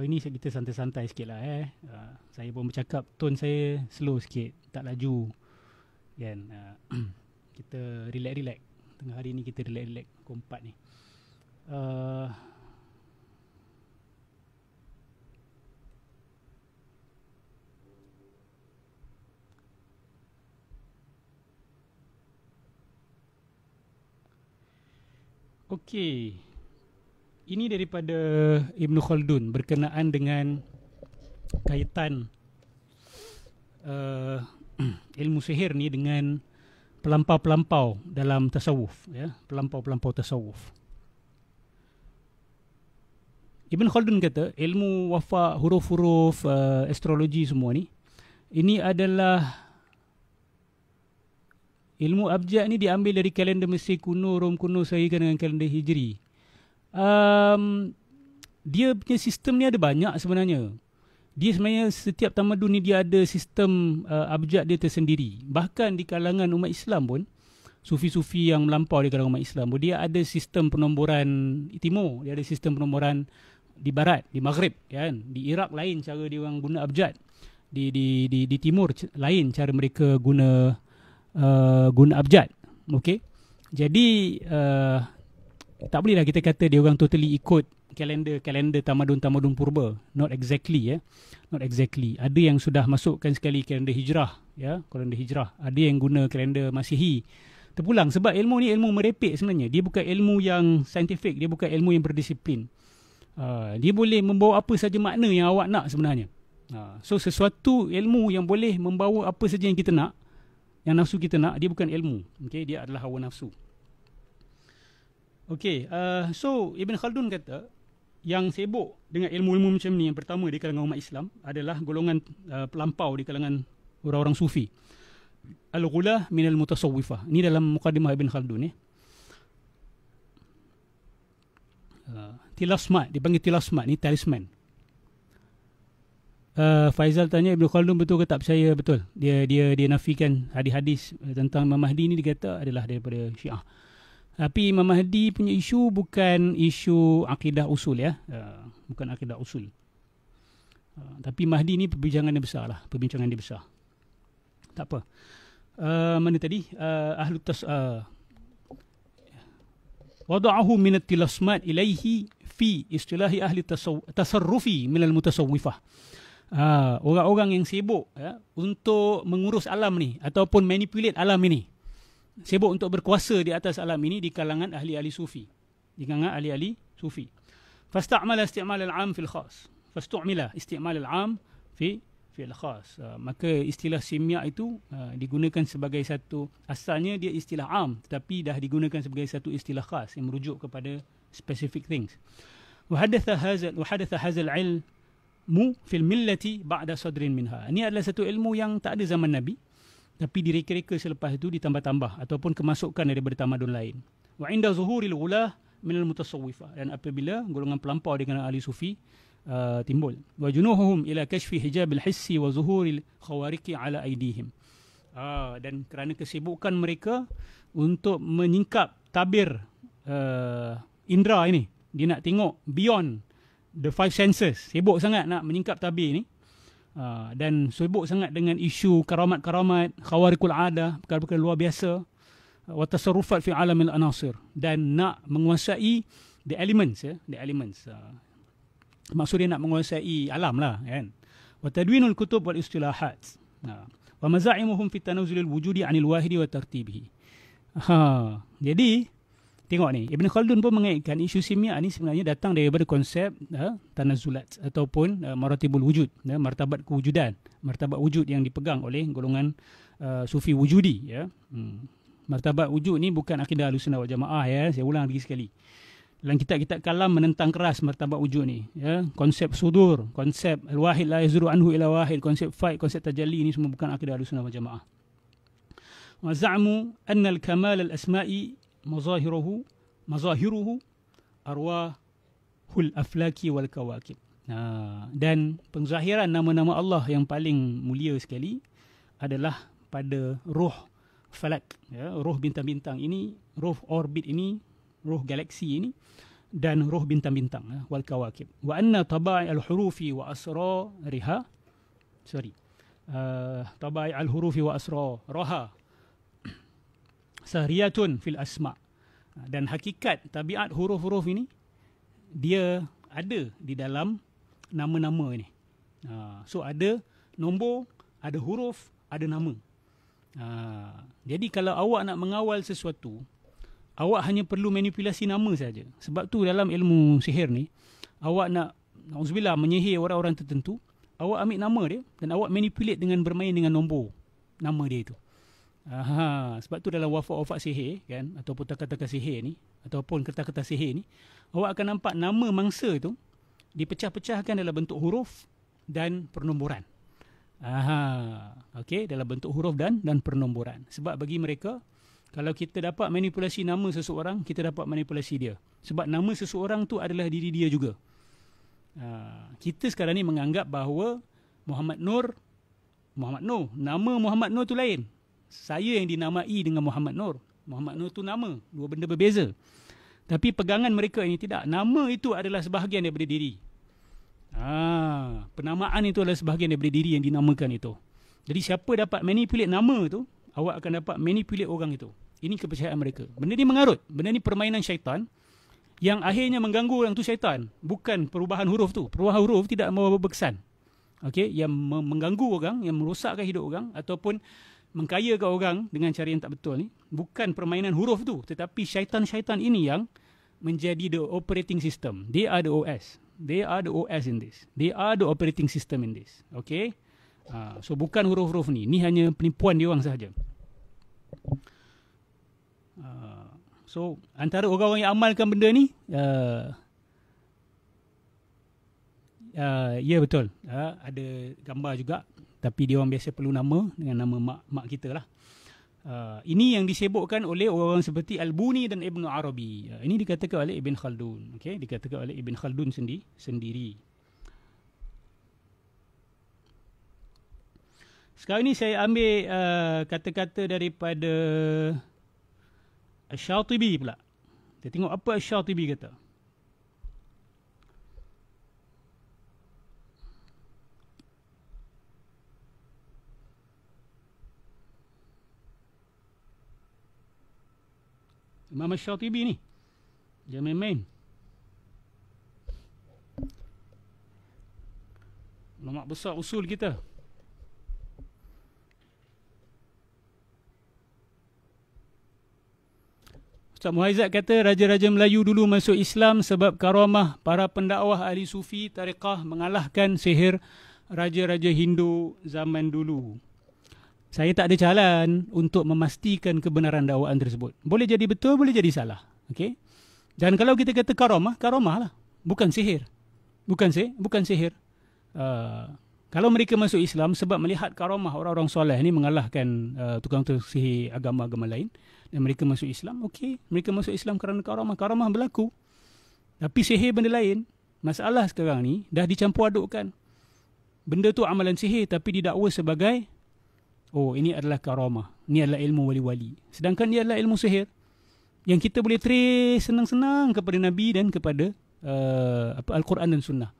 Hari ni kita santai-santai sikit lah eh. Uh, saya pun bercakap tone saya slow sikit, tak laju. Kan? Uh, kita relax-relax. Tengah hari ni kita relax-relax kompat ni. Uh, ah, okay ini daripada Ibn Khaldun berkenaan dengan kaitan uh, ilmu sihir ni dengan pelampau-pelampau dalam tasawuf ya pelampau-pelampau tasawuf Ibn Khaldun kata ilmu wafa huruf-huruf uh, astrologi semua ni ini adalah ilmu abjad ni diambil dari kalender Mesir kuno, Rom kuno, sehingga dengan kalender Hijri um, dia punya sistem ni ada banyak sebenarnya. Dia sebenarnya setiap tamadun ni dia ada sistem uh, abjad dia tersendiri. Bahkan di kalangan umat Islam pun, sufi-sufi yang melampau di kalangan umat Islam pun, dia ada sistem penomboran timur, dia ada sistem penomboran di barat, di maghrib. Ya kan? Di Iraq lain cara dia orang guna abjad. Di, di, di, di timur lain cara mereka guna uh, guna abjad. Okay? Jadi uh, tak bolehlah kita kata dia orang totally ikut kalender kalender tamadun-tamadun purba not exactly ya eh? not exactly ada yang sudah masukkan sekali kalender hijrah ya kalender hijrah ada yang guna kalender masihi terpulang sebab ilmu ni ilmu merepek sebenarnya dia bukan ilmu yang saintifik dia bukan ilmu yang berdisiplin uh, dia boleh membawa apa saja makna yang awak nak sebenarnya uh, so sesuatu ilmu yang boleh membawa apa saja yang kita nak yang nafsu kita nak dia bukan ilmu okey dia adalah hawa nafsu Okay, uh, so Ibn Khaldun kata yang sibuk dengan ilmu-ilmu macam ni yang pertama di kalangan umat Islam adalah golongan uh, pelampau di kalangan orang-orang sufi. Al-ghulah minal mutasawwifah. Ini dalam mukadimah Ibn Khaldun ya. Uh, tilasmat, dipanggil tilasmat ni talisman. Uh, Faizal tanya Ibn Khaldun betul ke tak percaya betul dia dia dia nafikan hadis-hadis tentang Imam Mahdi ni dia kata adalah daripada Syiah. Tapi Imam Mahdi punya isu bukan isu akidah usul ya. Uh, bukan akidah usul. Uh, tapi Mahdi ni perbincangan dia besar lah. Perbincangan dia besar. Tak apa. Uh, mana tadi? Uh, Ahlul Tas... Uh, Wada'ahu minat tilasmat ilaihi fi istilahi ahli tasarrufi minal mutasawwifah. orang-orang yang sibuk ya, untuk mengurus alam ni ataupun manipulate alam ini sibuk untuk berkuasa di atas alam ini di kalangan ahli-ahli sufi. Di kalangan ahli-ahli sufi. Fasta'mala isti'mal al-am fil khas. Fasta'mila isti'mal al-am fi fil khas. Ah, maka istilah simiak itu ah, digunakan sebagai satu, asalnya dia istilah am tetapi dah digunakan sebagai satu istilah khas yang merujuk kepada specific things. Wahadatha hazal, wahadatha hazal ilmu fil millati ba'da sadrin minha. Ini adalah satu ilmu yang tak ada zaman Nabi tapi direka-reka selepas itu ditambah-tambah ataupun kemasukan daripada tamadun lain. Wa inda zuhuril ghulah al mutasawwifah dan apabila golongan pelampau dengan ahli sufi uh, timbul. Wa junuhuhum ila kashfi hijab al hissi wa zuhuril khawariqi ala aidihim. Ah dan kerana kesibukan mereka untuk menyingkap tabir uh, indra ini, dia nak tengok beyond the five senses. Sibuk sangat nak menyingkap tabir ini. Ah, dan sibuk sangat dengan isu karamat-karamat, khawarikul ada perkara-perkara luar biasa, ah, wa tasarrufat fi alamil anasir dan nak menguasai the elements ya, the elements. Uh, ah. maksudnya nak menguasai alam lah kan. Wa tadwinul kutub wal istilahat. Ha. Wa maza'imuhum fi tanazzulil wujudi 'anil wahidi wa tartibihi. Ha. Jadi Tengok ni, Ibn Khaldun pun mengaitkan isu simia ni sebenarnya datang daripada konsep uh, tanah zulat ataupun uh, maratibul wujud, ya, uh, martabat kewujudan, martabat wujud yang dipegang oleh golongan uh, sufi wujudi. Ya. Hmm. Martabat wujud ni bukan akidah al-sunnah jamaah Ya. Saya ulang lagi sekali. Dalam kitab-kitab kalam menentang keras martabat wujud ni. Ya. Konsep sudur, konsep al-wahid la yazuru anhu ila wahid, konsep fight, konsep tajalli ni semua bukan akidah al-sunnah jamaah Wa za'amu anna al-kamal al-asma'i mazahirahu mazahiruhu arwahul aflaki wal kawakib dan pengzahiran nama-nama Allah yang paling mulia sekali adalah pada roh falak ya roh bintang-bintang ini roh orbit ini roh galaksi ini dan roh bintang-bintang ya, wal kawakib wa anna tabai al hurufi wa asra riha sorry uh, tabai al hurufi wa asra raha sahriyatun fil asma' ha, dan hakikat tabiat huruf-huruf ini dia ada di dalam nama-nama ini. Ha, so ada nombor, ada huruf, ada nama. Ha, jadi kalau awak nak mengawal sesuatu, awak hanya perlu manipulasi nama saja. Sebab tu dalam ilmu sihir ni, awak nak Alhamdulillah menyihir orang-orang tertentu, awak ambil nama dia dan awak manipulate dengan bermain dengan nombor nama dia itu. Aha, sebab tu dalam wafak-wafak sihir kan ataupun kata-kata sihir ni ataupun kertas-kertas sihir ni awak akan nampak nama mangsa tu dipecah-pecahkan dalam bentuk huruf dan penomboran. Aha, okey dalam bentuk huruf dan dan penomboran. Sebab bagi mereka kalau kita dapat manipulasi nama seseorang, kita dapat manipulasi dia. Sebab nama seseorang tu adalah diri dia juga. Uh, kita sekarang ni menganggap bahawa Muhammad Nur Muhammad Nur, nama Muhammad Nur tu lain saya yang dinamai dengan Muhammad Nur. Muhammad Nur itu nama, dua benda berbeza. Tapi pegangan mereka ini tidak. Nama itu adalah sebahagian daripada diri. Ah, penamaan itu adalah sebahagian daripada diri yang dinamakan itu. Jadi siapa dapat manipulate nama itu, awak akan dapat manipulate orang itu. Ini kepercayaan mereka. Benda ini mengarut. Benda ini permainan syaitan yang akhirnya mengganggu orang tu syaitan. Bukan perubahan huruf tu. Perubahan huruf tidak membawa berkesan. Okay? Yang mengganggu orang, yang merosakkan hidup orang ataupun mengkayakan orang dengan cara yang tak betul ni bukan permainan huruf tu tetapi syaitan-syaitan ini yang menjadi the operating system they are the OS they are the OS in this they are the operating system in this okay uh, so bukan huruf-huruf ni ni hanya penipuan dia orang sahaja uh, so antara orang-orang yang amalkan benda ni uh, uh, ya yeah, betul uh, ada gambar juga tapi dia orang biasa perlu nama dengan nama mak mak kita lah. Uh, ini yang disebutkan oleh orang seperti Al-Buni dan Ibn Arabi. Uh, ini dikatakan oleh Ibn Khaldun. Okay? Dikatakan oleh Ibn Khaldun sendi sendiri. Sekarang ini saya ambil uh, kata-kata uh, daripada Al-Shatibi pula. Kita tengok apa Al-Shatibi kata. Imam Syatibi ni Jangan main-main Ulama besar usul kita Ustaz Muhaizat kata Raja-Raja Melayu dulu masuk Islam Sebab karamah para pendakwah ahli sufi Tariqah mengalahkan sihir Raja-Raja Hindu zaman dulu saya tak ada jalan untuk memastikan kebenaran dakwaan tersebut. Boleh jadi betul, boleh jadi salah. Okey. Dan kalau kita kata karamah, karamah lah. Bukan sihir. Bukan sihir. Bukan sihir. Uh, kalau mereka masuk Islam sebab melihat karamah orang-orang soleh ni mengalahkan uh, tukang-tukang sihir agama-agama lain dan mereka masuk Islam, okey. Mereka masuk Islam kerana karamah. Karamah berlaku. Tapi sihir benda lain. Masalah sekarang ni dah dicampur adukkan. Benda tu amalan sihir tapi didakwa sebagai oh ini adalah karamah ini adalah ilmu wali-wali sedangkan dia adalah ilmu sihir yang kita boleh trace senang-senang kepada nabi dan kepada uh, al-Quran dan sunnah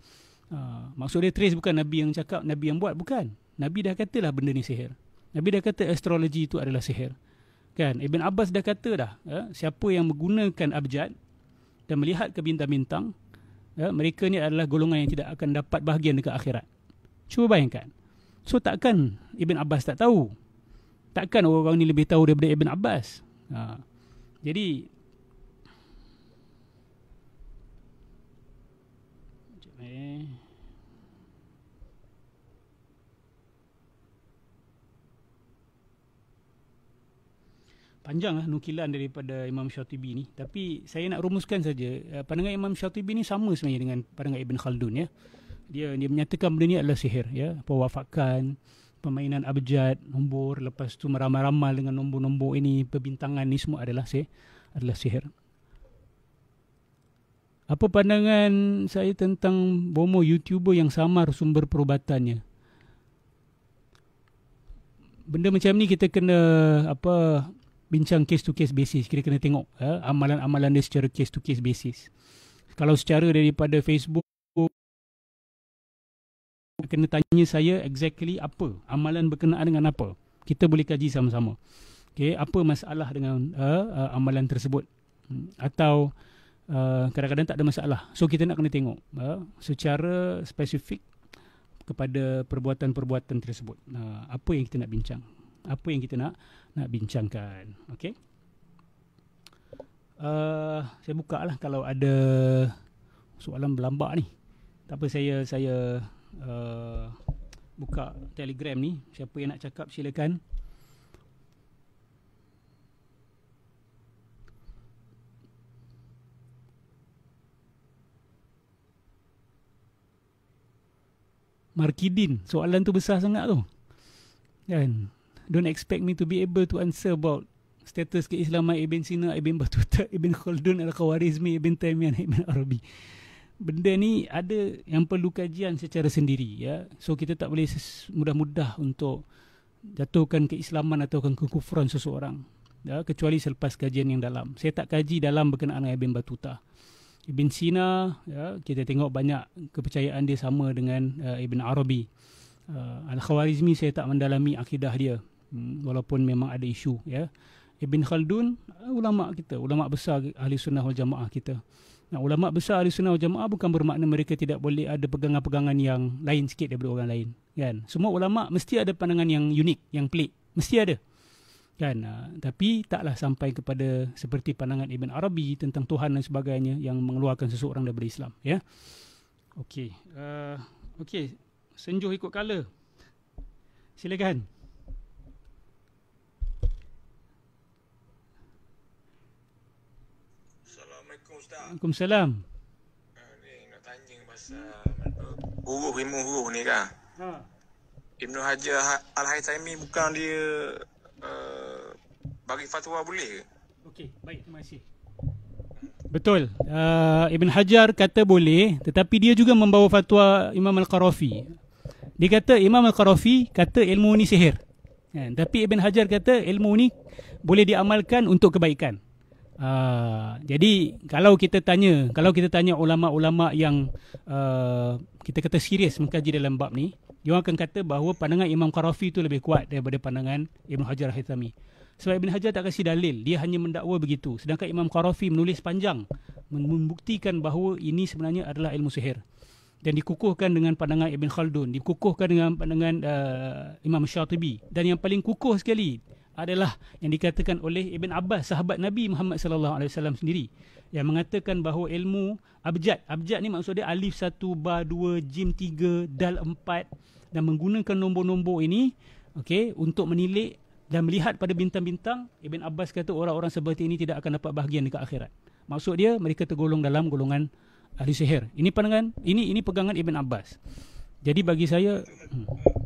uh, maksud dia trace bukan nabi yang cakap nabi yang buat bukan nabi dah katalah benda ni sihir nabi dah kata astrologi itu adalah sihir kan ibn abbas dah kata dah ya, siapa yang menggunakan abjad dan melihat ke bintang-bintang ya, mereka ni adalah golongan yang tidak akan dapat bahagian dekat akhirat cuba bayangkan So takkan Ibn Abbas tak tahu. Takkan orang-orang ni lebih tahu daripada Ibn Abbas. Ha. Jadi panjang ni. Lah nukilan daripada Imam Syatibi ni. Tapi saya nak rumuskan saja. Eh, pandangan Imam Syatibi ni sama sebenarnya dengan pandangan Ibn Khaldun ya dia dia menyatakan benda ni adalah sihir ya pewafakan permainan abjad nombor lepas tu meramal-ramal dengan nombor-nombor ini perbintangan ni semua adalah sihir adalah sihir apa pandangan saya tentang bomo youtuber yang samar sumber perubatannya benda macam ni kita kena apa bincang case to case basis kita kena tengok ya, amalan-amalan dia secara case to case basis kalau secara daripada Facebook kena tanya saya exactly apa amalan berkenaan dengan apa kita boleh kaji sama-sama okey apa masalah dengan uh, uh, amalan tersebut hmm, atau uh, kadang-kadang tak ada masalah so kita nak kena tengok uh, secara spesifik kepada perbuatan-perbuatan tersebut uh, apa yang kita nak bincang apa yang kita nak nak bincangkan okey uh, saya buka lah kalau ada soalan berlambak ni tak apa saya saya Uh, buka telegram ni siapa yang nak cakap silakan Markidin soalan tu besar sangat tu kan don't expect me to be able to answer about status keislaman Ibn Sina Ibn Batuta Ibn Khaldun Al-Khawarizmi Ibn Taymiyyah Ibn Arabi benda ni ada yang perlu kajian secara sendiri ya so kita tak boleh mudah-mudah untuk jatuhkan keislaman atau kekufuran seseorang ya kecuali selepas kajian yang dalam saya tak kaji dalam berkenaan dengan Ibn Battuta Ibn Sina ya kita tengok banyak kepercayaan dia sama dengan uh, Ibn Arabi uh, eh, al Khawarizmi saya tak mendalami akidah dia hmm, walaupun memang ada isu ya Ibn Khaldun eh, ulama kita ulama besar ahli sunnah wal jamaah kita Nah, ulama besar ahli sunnah jamaah bukan bermakna mereka tidak boleh ada pegangan-pegangan yang lain sikit daripada orang lain. Kan? Semua ulama mesti ada pandangan yang unik, yang pelik. Mesti ada. Kan? Uh, tapi taklah sampai kepada seperti pandangan Ibn Arabi tentang Tuhan dan sebagainya yang mengeluarkan seseorang daripada Islam. Ya? Okey. Uh, Okey. Senjuh ikut kala. Silakan. Silakan. Waalaikumsalam. nak tanya pasal uh, huruf ilmu huruf ni kan? Ha. Ibnu Hajar ha-, Al-Haythami bukan dia uh, bagi fatwa boleh ke? Okey, baik. Terima kasih. Betul. Uh, Ibn Hajar kata boleh tetapi dia juga membawa fatwa Imam Al-Qarafi. Dia kata Imam Al-Qarafi kata ilmu ni sihir. Kan? Tapi Ibn Hajar kata ilmu ni boleh diamalkan untuk kebaikan. Uh, jadi kalau kita tanya, kalau kita tanya ulama-ulama yang uh, kita kata serius mengkaji dalam bab ni, dia akan kata bahawa pandangan Imam Qarafi itu lebih kuat daripada pandangan Ibn Hajar al Haythami. Sebab Ibn Hajar tak kasih dalil, dia hanya mendakwa begitu. Sedangkan Imam Qarafi menulis panjang, membuktikan bahawa ini sebenarnya adalah ilmu sihir. Dan dikukuhkan dengan pandangan Ibn Khaldun, dikukuhkan dengan pandangan uh, Imam Syatibi. Dan yang paling kukuh sekali, adalah yang dikatakan oleh Ibn Abbas sahabat Nabi Muhammad sallallahu alaihi wasallam sendiri yang mengatakan bahawa ilmu abjad abjad ni maksud dia alif 1 ba 2 jim 3 dal 4 dan menggunakan nombor-nombor ini okey untuk menilai dan melihat pada bintang-bintang Ibn Abbas kata orang-orang seperti ini tidak akan dapat bahagian dekat akhirat maksud dia mereka tergolong dalam golongan ahli sihir ini pandangan ini ini pegangan Ibn Abbas jadi bagi saya hmm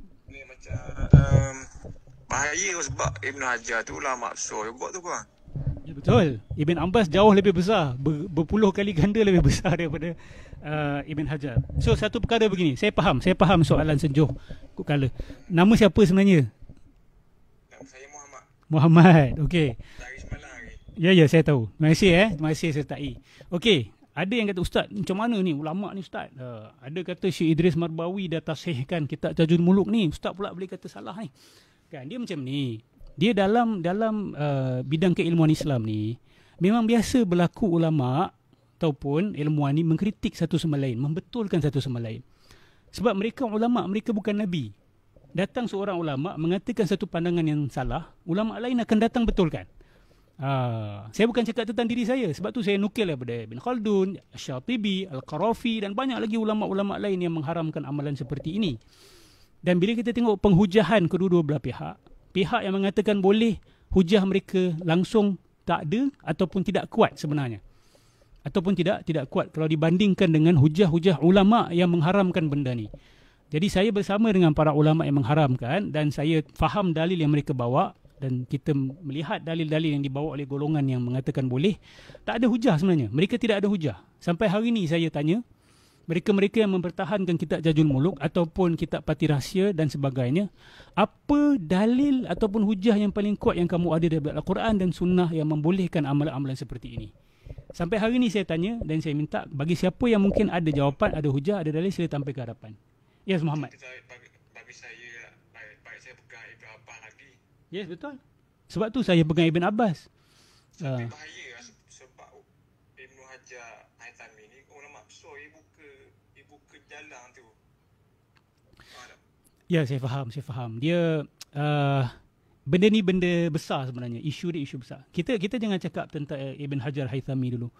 bahaya sebab Ibn Hajar tu lah maksur juga tu kan ya, betul Ibn Ambas jauh lebih besar ber, berpuluh kali ganda lebih besar daripada uh, Ibn Hajar so satu perkara begini saya faham saya faham soalan senjuh kukala nama siapa sebenarnya saya Muhammad Muhammad okay. okey eh? Ya, ya, saya tahu. Terima kasih, eh. Terima kasih, saya tak Okay, ada yang kata, Ustaz, macam mana ni? Ulama' ni, Ustaz. Uh, ada kata Syed Idris Marbawi dah tasihkan kitab Jajun Muluk ni. Ustaz pula boleh kata salah ni kan dia macam ni dia dalam dalam uh, bidang keilmuan Islam ni memang biasa berlaku ulama ataupun ilmuan ni mengkritik satu sama lain membetulkan satu sama lain sebab mereka ulama mereka bukan nabi datang seorang ulama mengatakan satu pandangan yang salah ulama lain akan datang betulkan Uh, saya bukan cakap tentang diri saya sebab tu saya nukil daripada Ibn Khaldun, Syatibi, Al-Qarafi dan banyak lagi ulama-ulama lain yang mengharamkan amalan seperti ini. Dan bila kita tengok penghujahan kedua-dua belah pihak, pihak yang mengatakan boleh hujah mereka langsung tak ada ataupun tidak kuat sebenarnya. Ataupun tidak tidak kuat kalau dibandingkan dengan hujah-hujah ulama yang mengharamkan benda ni. Jadi saya bersama dengan para ulama yang mengharamkan dan saya faham dalil yang mereka bawa dan kita melihat dalil-dalil yang dibawa oleh golongan yang mengatakan boleh tak ada hujah sebenarnya mereka tidak ada hujah sampai hari ini saya tanya mereka-mereka yang mempertahankan kitab Jajul Muluk ataupun kitab Pati Rahsia dan sebagainya, apa dalil ataupun hujah yang paling kuat yang kamu ada daripada Al-Quran dan Sunnah yang membolehkan amalan-amalan seperti ini? Sampai hari ini saya tanya dan saya minta bagi siapa yang mungkin ada jawapan, ada hujah, ada dalil, sila tampil ke hadapan. Yes, Muhammad. Bagi saya, baik saya pegang Ibn Abbas lagi. Yes, betul. Sebab tu saya pegang Ibn Abbas. Tapi ah. bahaya Ya, saya faham, saya faham. Dia uh, benda ni benda besar sebenarnya. Isu dia isu besar. Kita kita jangan cakap tentang uh, Ibn Hajar Haythami dulu.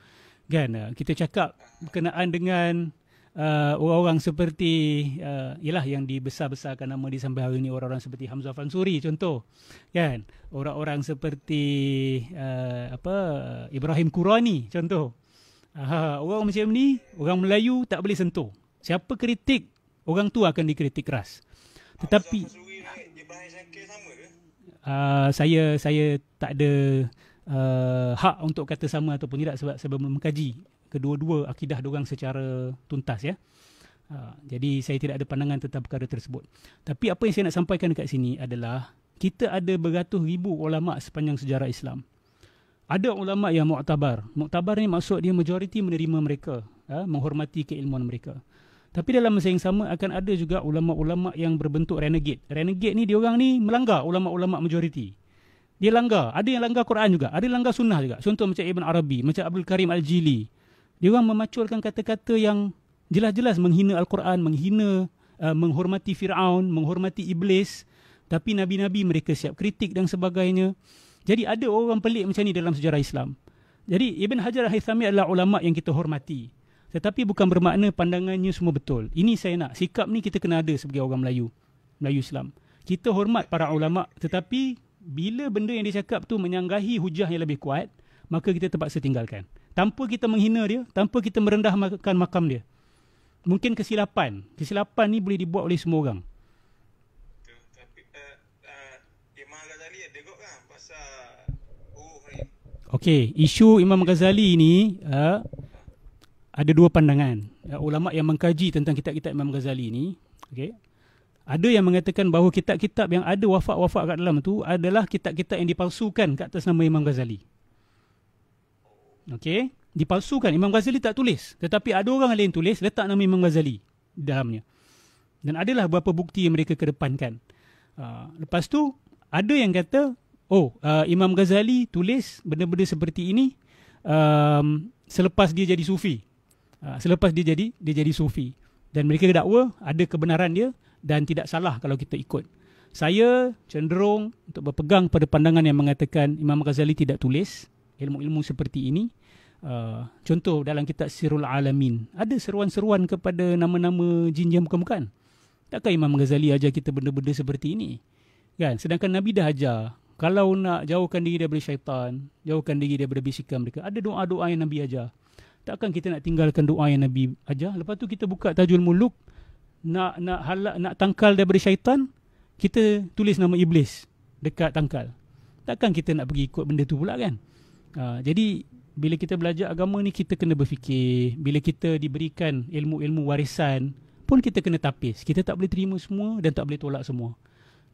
Kan? Uh, kita cakap berkenaan dengan uh, orang-orang seperti uh, ialah yang dibesar-besarkan nama di sampai hari ini orang-orang seperti Hamzah Fansuri contoh. Kan? Orang-orang seperti uh, apa Ibrahim Qurani contoh. Uh, orang macam ni, orang Melayu tak boleh sentuh. Siapa kritik, orang tu akan dikritik keras tetapi uh, saya saya tak ada uh, hak untuk kata sama ataupun tidak sebab saya belum mengkaji kedua-dua akidah dorang secara tuntas ya. Uh, jadi saya tidak ada pandangan tentang perkara tersebut. Tapi apa yang saya nak sampaikan dekat sini adalah kita ada beratus ribu ulama sepanjang sejarah Islam. Ada ulama yang muktabar. Muktabar ni maksud dia majoriti menerima mereka, ya, menghormati keilmuan mereka. Tapi dalam masa yang sama akan ada juga ulama-ulama yang berbentuk renegade. Renegade ni dia orang ni melanggar ulama-ulama majoriti. Dia langgar. Ada yang langgar Quran juga. Ada yang langgar sunnah juga. Contoh macam Ibn Arabi, macam Abdul Karim Al-Jili. Dia orang memaculkan kata-kata yang jelas-jelas menghina Al-Quran, menghina, uh, menghormati Fir'aun, menghormati Iblis. Tapi Nabi-Nabi mereka siap kritik dan sebagainya. Jadi ada orang pelik macam ni dalam sejarah Islam. Jadi Ibn Hajar Al-Haythami adalah ulama yang kita hormati. Tetapi bukan bermakna pandangannya semua betul. Ini saya nak. Sikap ni kita kena ada sebagai orang Melayu. Melayu Islam. Kita hormat para ulama tetapi bila benda yang dia cakap tu menyanggahi hujah yang lebih kuat, maka kita terpaksa tinggalkan. Tanpa kita menghina dia, tanpa kita merendahkan makam dia. Mungkin kesilapan. Kesilapan ni boleh dibuat oleh semua orang. Eh, eh, kan uh, Okey, isu Imam Ghazali ni uh, ada dua pandangan uh, ulama yang mengkaji tentang kitab-kitab Imam Ghazali ni okey ada yang mengatakan bahawa kitab-kitab yang ada wafak-wafak kat dalam tu adalah kitab-kitab yang dipalsukan kat atas nama Imam Ghazali. Okey, dipalsukan Imam Ghazali tak tulis tetapi ada orang lain tulis letak nama Imam Ghazali dalamnya. Dan adalah beberapa bukti yang mereka kedepankan. Uh, lepas tu ada yang kata, "Oh, uh, Imam Ghazali tulis benda-benda seperti ini um, selepas dia jadi sufi." Ah, selepas dia jadi dia jadi sufi dan mereka dakwa ada kebenaran dia dan tidak salah kalau kita ikut saya cenderung untuk berpegang pada pandangan yang mengatakan Imam Ghazali tidak tulis ilmu-ilmu seperti ini ah, contoh dalam kitab Sirul Alamin Ada seruan-seruan kepada nama-nama jin yang bukan-bukan Takkan Imam Ghazali ajar kita benda-benda seperti ini kan? Sedangkan Nabi dah ajar Kalau nak jauhkan diri daripada syaitan Jauhkan diri daripada bisikan mereka Ada doa-doa yang Nabi ajar takkan kita nak tinggalkan doa yang Nabi ajar. Lepas tu kita buka tajul muluk, nak nak halak, nak tangkal daripada syaitan, kita tulis nama iblis dekat tangkal. Takkan kita nak pergi ikut benda tu pula kan? Ha, jadi, bila kita belajar agama ni, kita kena berfikir. Bila kita diberikan ilmu-ilmu warisan, pun kita kena tapis. Kita tak boleh terima semua dan tak boleh tolak semua.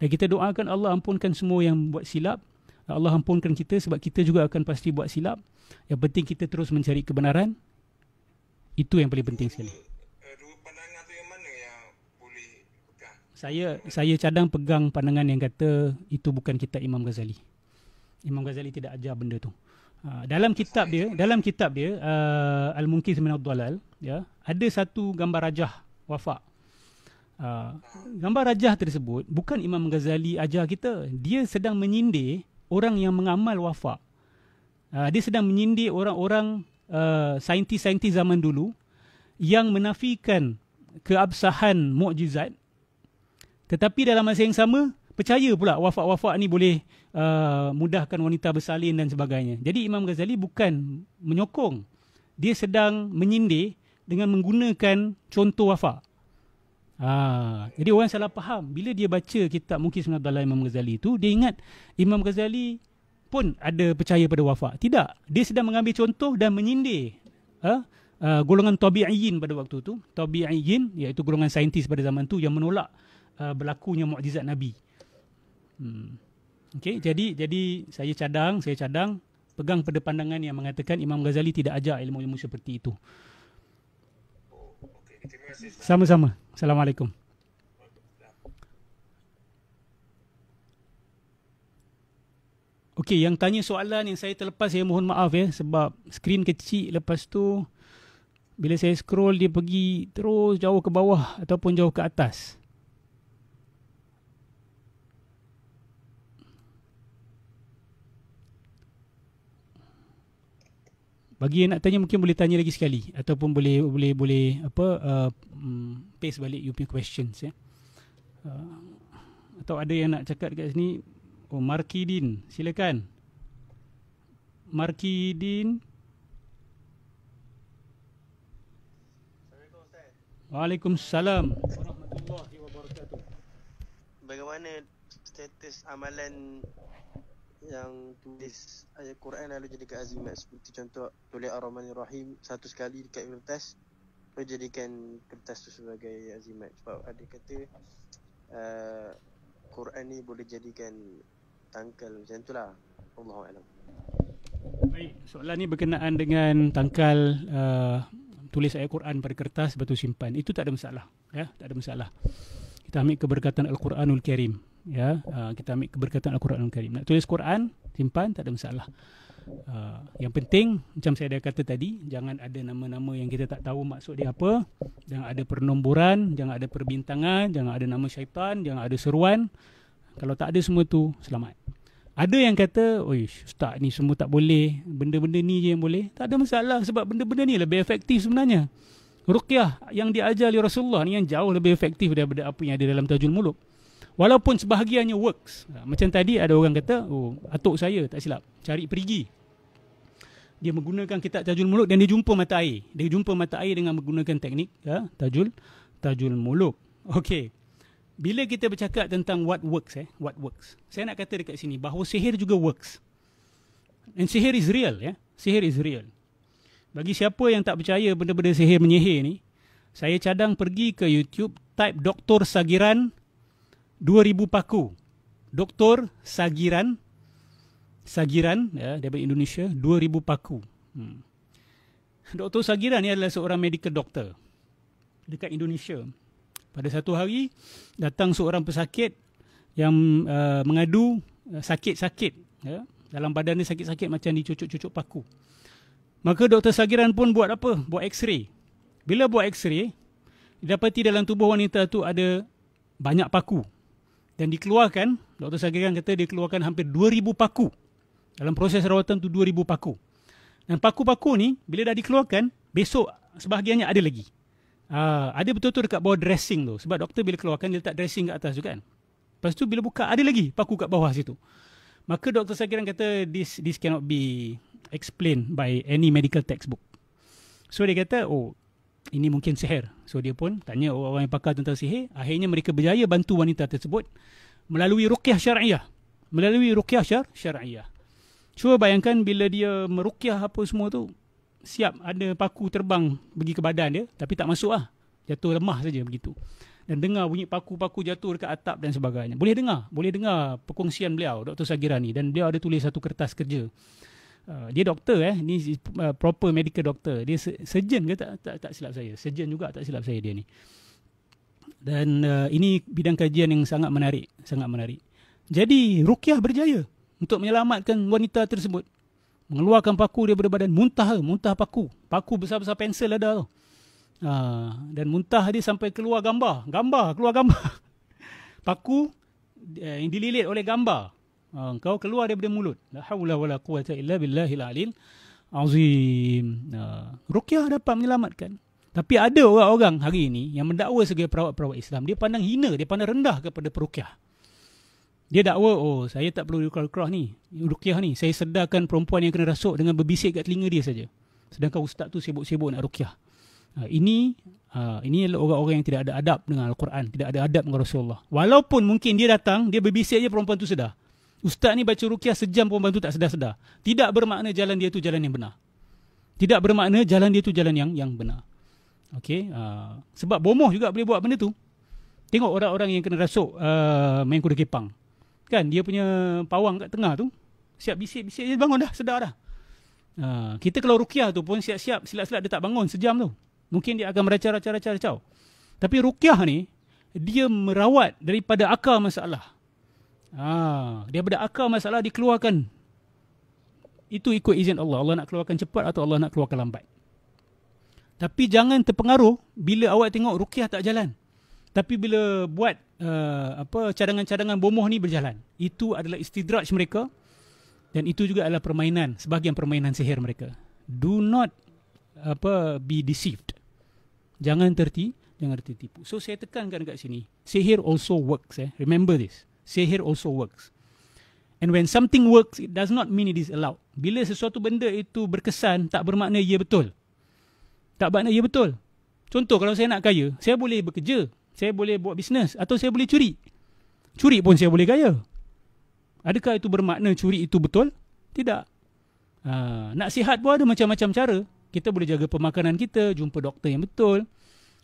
Dan kita doakan Allah ampunkan semua yang buat silap Allah ampunkan kita sebab kita juga akan pasti buat silap. Yang penting kita terus mencari kebenaran. Itu yang paling penting sekali. Saya saya cadang pegang pandangan yang kata itu bukan kita Imam Ghazali. Imam Ghazali tidak ajar benda tu. Ha, dalam kitab dia, dalam kitab dia uh, Al-Munkiz min Ad-Dalal, ya, ada satu gambar rajah wafak. Uh, gambar rajah tersebut bukan Imam Ghazali ajar kita. Dia sedang menyindir orang yang mengamal wafak. Uh, ah, dia sedang menyindir orang-orang uh, saintis-saintis zaman dulu yang menafikan keabsahan mukjizat. Tetapi dalam masa yang sama, percaya pula wafak-wafak ni boleh uh, mudahkan wanita bersalin dan sebagainya. Jadi Imam Ghazali bukan menyokong. Dia sedang menyindir dengan menggunakan contoh wafak. Ah, jadi orang salah faham bila dia baca kitab mungkin sebenarnya dalam Imam Ghazali itu dia ingat Imam Ghazali pun ada percaya pada wafak. Tidak. Dia sedang mengambil contoh dan menyindir uh, uh, golongan tabi'in pada waktu itu. Tabi'in iaitu golongan saintis pada zaman itu yang menolak uh, berlakunya mukjizat Nabi. Hmm. Okay, jadi jadi saya cadang, saya cadang pegang pada pandangan yang mengatakan Imam Ghazali tidak ajar ilmu-ilmu seperti itu. Oh, Sama-sama. Assalamualaikum. Okey, yang tanya soalan yang saya terlepas saya mohon maaf ya sebab skrin kecil lepas tu bila saya scroll dia pergi terus jauh ke bawah ataupun jauh ke atas. bagi yang nak tanya mungkin boleh tanya lagi sekali ataupun boleh boleh boleh apa uh, mm, paste balik you punya questions ya. Uh, atau ada yang nak cakap dekat sini oh Markidin silakan. Markidin Waalaikumsalam warahmatullahi Bagaimana status amalan yang tulis ayat Quran lalu jadikan azimat seperti contoh tulis Ar-Rahman Rahim satu sekali dekat kertas lalu jadikan kertas tu sebagai azimat sebab ada kata uh, Quran ni boleh jadikan tangkal macam itulah Allahu alam. Baik, soalan ni berkenaan dengan tangkal uh, tulis ayat Quran pada kertas betul simpan. Itu tak ada masalah, ya, tak ada masalah. Kita ambil keberkatan Al-Quranul Karim ya uh, kita ambil keberkatan Al-Quran Al-Karim nak tulis Quran simpan tak ada masalah uh, yang penting macam saya dah kata tadi jangan ada nama-nama yang kita tak tahu maksud dia apa jangan ada pernomboran, jangan ada perbintangan jangan ada nama syaitan jangan ada seruan kalau tak ada semua tu selamat ada yang kata, oi ustaz ni semua tak boleh, benda-benda ni je yang boleh. Tak ada masalah sebab benda-benda ni lebih efektif sebenarnya. Ruqyah yang diajar oleh Rasulullah ni yang jauh lebih efektif daripada apa yang ada dalam tajul muluk. Walaupun sebahagiannya works. Macam tadi ada orang kata, oh, atuk saya tak silap, cari perigi. Dia menggunakan kitab Tajul Muluk dan dia jumpa mata air. Dia jumpa mata air dengan menggunakan teknik ya, Tajul Tajul Muluk. Okey. Bila kita bercakap tentang what works eh, what works. Saya nak kata dekat sini bahawa sihir juga works. And sihir is real ya. Yeah? Sihir is real. Bagi siapa yang tak percaya benda-benda sihir menyihir ni, saya cadang pergi ke YouTube type doktor Sagiran 2000 paku. Doktor Sagiran Sagiran ya daripada Indonesia 2000 paku. Hmm. Doktor Sagiran ni adalah seorang medical doctor dekat Indonesia. Pada satu hari datang seorang pesakit yang uh, mengadu uh, sakit-sakit ya dalam badan dia sakit-sakit macam dicucuk-cucuk paku. Maka Doktor Sagiran pun buat apa? Buat X-ray. Bila buat X-ray, didapati dalam tubuh wanita tu ada banyak paku dan dikeluarkan Dr. Sagiran kata dia keluarkan hampir 2,000 paku dalam proses rawatan tu 2,000 paku dan paku-paku ni bila dah dikeluarkan besok sebahagiannya ada lagi uh, ada betul-betul dekat bawah dressing tu sebab doktor bila keluarkan dia letak dressing kat atas tu kan lepas tu bila buka ada lagi paku kat bawah situ maka Dr. Sagiran kata this, this cannot be explained by any medical textbook so dia kata oh ini mungkin sihir. So dia pun tanya orang yang pakar tentang sihir. Akhirnya mereka berjaya bantu wanita tersebut melalui ruqyah syar'iah. Melalui ruqyah syar syar'iah. Cuba bayangkan bila dia meruqyah apa semua tu siap ada paku terbang pergi ke badan dia tapi tak masuk lah. Jatuh lemah saja begitu. Dan dengar bunyi paku-paku jatuh dekat atap dan sebagainya. Boleh dengar. Boleh dengar perkongsian beliau, Dr. Sagirani Dan beliau ada tulis satu kertas kerja. Uh, dia doktor eh ni uh, proper medical doktor. dia surgeon ke tak, tak tak silap saya surgeon juga tak silap saya dia ni dan uh, ini bidang kajian yang sangat menarik sangat menarik jadi Rukiah berjaya untuk menyelamatkan wanita tersebut mengeluarkan paku daripada badan muntah muntah paku paku besar-besar pensel ada tu Ha, dan muntah dia sampai keluar gambar gambar keluar gambar paku eh, yang dililit oleh gambar Ah, engkau keluar daripada mulut la haula wala quwata illa billahil alil azim uh, rukyah dapat menyelamatkan tapi ada orang-orang hari ini yang mendakwa sebagai perawat-perawat Islam dia pandang hina dia pandang rendah kepada perukyah dia dakwa oh saya tak perlu rukyah ni rukyah ni saya sedarkan perempuan yang kena rasuk dengan berbisik kat telinga dia saja sedangkan ustaz tu sibuk-sibuk nak rukyah uh, ini Uh, ini adalah orang-orang yang tidak ada adab dengan Al-Quran Tidak ada adab dengan Rasulullah Walaupun mungkin dia datang Dia berbisik je perempuan tu sedar Ustaz ni baca rukiah sejam perempuan tu tak sedar-sedar. Tidak bermakna jalan dia tu jalan yang benar. Tidak bermakna jalan dia tu jalan yang yang benar. Okey, uh, sebab bomoh juga boleh buat benda tu. Tengok orang-orang yang kena rasuk uh, main kuda kepang. Kan dia punya pawang kat tengah tu siap bisik-bisik dia bangun dah, sedar dah. Uh, kita kalau rukiah tu pun siap-siap silap-silap dia tak bangun sejam tu. Mungkin dia akan meracau-racau-racau. Tapi rukiah ni dia merawat daripada akar masalah. Dia ha, daripada akal masalah dikeluarkan. Itu ikut izin Allah. Allah nak keluarkan cepat atau Allah nak keluarkan lambat. Tapi jangan terpengaruh bila awak tengok rukiah tak jalan. Tapi bila buat uh, apa cadangan-cadangan bomoh ni berjalan. Itu adalah istidraj mereka dan itu juga adalah permainan sebahagian permainan sihir mereka. Do not apa be deceived. Jangan tertipu, jangan tertipu. So saya tekankan dekat sini. Sihir also works eh. Remember this sihir also works. And when something works, it does not mean it is allowed. Bila sesuatu benda itu berkesan, tak bermakna ia betul. Tak bermakna ia betul. Contoh kalau saya nak kaya, saya boleh bekerja, saya boleh buat bisnes atau saya boleh curi. Curi pun saya boleh kaya. Adakah itu bermakna curi itu betul? Tidak. Ha, nak sihat pun ada macam-macam cara. Kita boleh jaga pemakanan kita, jumpa doktor yang betul.